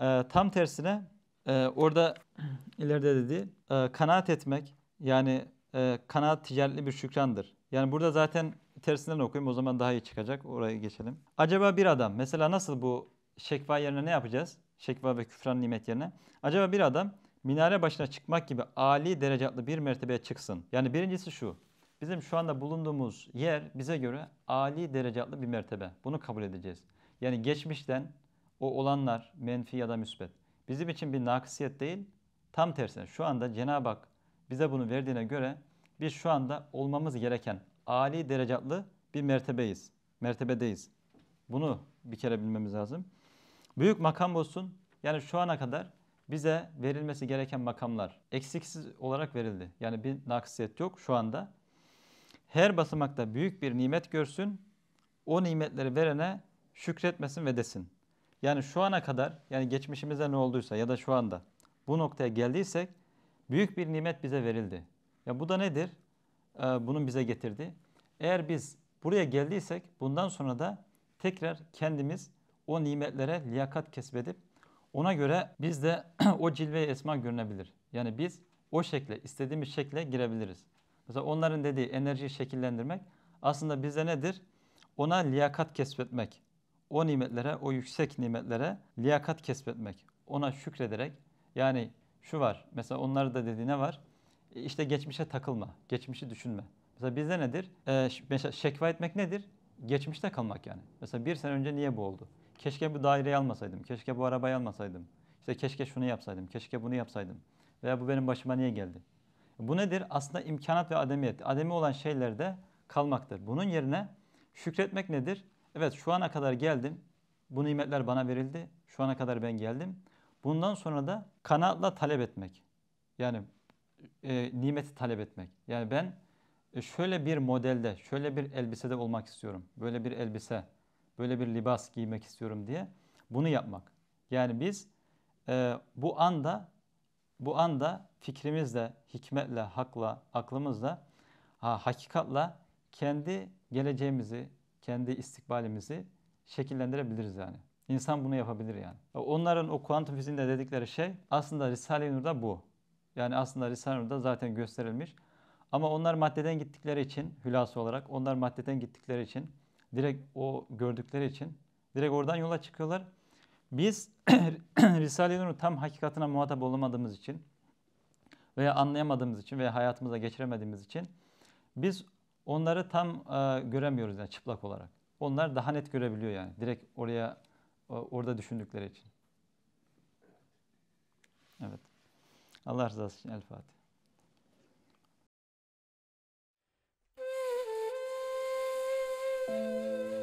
E, tam tersine ee, orada [clears throat] ileride dedi e, kanaat etmek yani e, kanaat ticaretli bir şükrandır. Yani burada zaten tersinden okuyayım o zaman daha iyi çıkacak. orayı geçelim. Acaba bir adam mesela nasıl bu şekva yerine ne yapacağız? Şekva ve küfran nimet yerine. Acaba bir adam minare başına çıkmak gibi Ali derecatlı bir mertebeye çıksın. Yani birincisi şu. Bizim şu anda bulunduğumuz yer bize göre Ali derecatlı bir mertebe. Bunu kabul edeceğiz. Yani geçmişten o olanlar menfi ya da müsbet bizim için bir nakısiyet değil, tam tersine şu anda Cenab-ı Hak bize bunu verdiğine göre biz şu anda olmamız gereken Ali derecatlı bir mertebeyiz. Mertebedeyiz. Bunu bir kere bilmemiz lazım. Büyük makam olsun. Yani şu ana kadar bize verilmesi gereken makamlar eksiksiz olarak verildi. Yani bir naksiyet yok şu anda. Her basamakta büyük bir nimet görsün. O nimetleri verene şükretmesin ve desin. Yani şu ana kadar yani geçmişimize ne olduysa ya da şu anda bu noktaya geldiysek büyük bir nimet bize verildi. Ya bu da nedir? Ee, bunun bize getirdi. Eğer biz buraya geldiysek bundan sonra da tekrar kendimiz o nimetlere liyakat kesbedip ona göre biz de [clears throat] o cilveye esma görünebilir. Yani biz o şekle, istediğimiz şekle girebiliriz. Mesela onların dediği enerjiyi şekillendirmek aslında bize nedir? Ona liyakat kesbetmek o nimetlere, o yüksek nimetlere liyakat kesbetmek, ona şükrederek yani şu var. Mesela onları da dediğine var. E, işte geçmişe takılma, geçmişi düşünme. Mesela bizde nedir? Ee, mesela şekva etmek nedir? Geçmişte kalmak yani. Mesela bir sene önce niye bu oldu? Keşke bu daireyi almasaydım, keşke bu arabayı almasaydım. İşte keşke şunu yapsaydım, keşke bunu yapsaydım. Veya bu benim başıma niye geldi? Bu nedir? Aslında imkanat ve ademiyet. Ademi olan şeylerde kalmaktır. Bunun yerine şükretmek nedir? Evet şu ana kadar geldim. Bu nimetler bana verildi. Şu ana kadar ben geldim. Bundan sonra da kanaatla talep etmek. Yani e, nimeti talep etmek. Yani ben e, şöyle bir modelde, şöyle bir elbisede olmak istiyorum. Böyle bir elbise, böyle bir libas giymek istiyorum diye bunu yapmak. Yani biz e, bu anda bu anda fikrimizle, hikmetle, hakla, aklımızla, ha, hakikatla kendi geleceğimizi, kendi istikbalimizi şekillendirebiliriz yani. İnsan bunu yapabilir yani. Onların o kuantum fiziğinde dedikleri şey aslında Risale-i Nur'da bu. Yani aslında Risale-i Nur'da zaten gösterilmiş. Ama onlar maddeden gittikleri için hülası olarak onlar maddeden gittikleri için direkt o gördükleri için direkt oradan yola çıkıyorlar. Biz [clears throat] Risale-i Nur'un tam hakikatine muhatap olamadığımız için veya anlayamadığımız için veya hayatımıza geçiremediğimiz için biz Onları tam e, göremiyoruz yani çıplak olarak. Onlar daha net görebiliyor yani. Direkt oraya e, orada düşündükleri için. Evet. Allah rızası için El Fatiha. Thank you.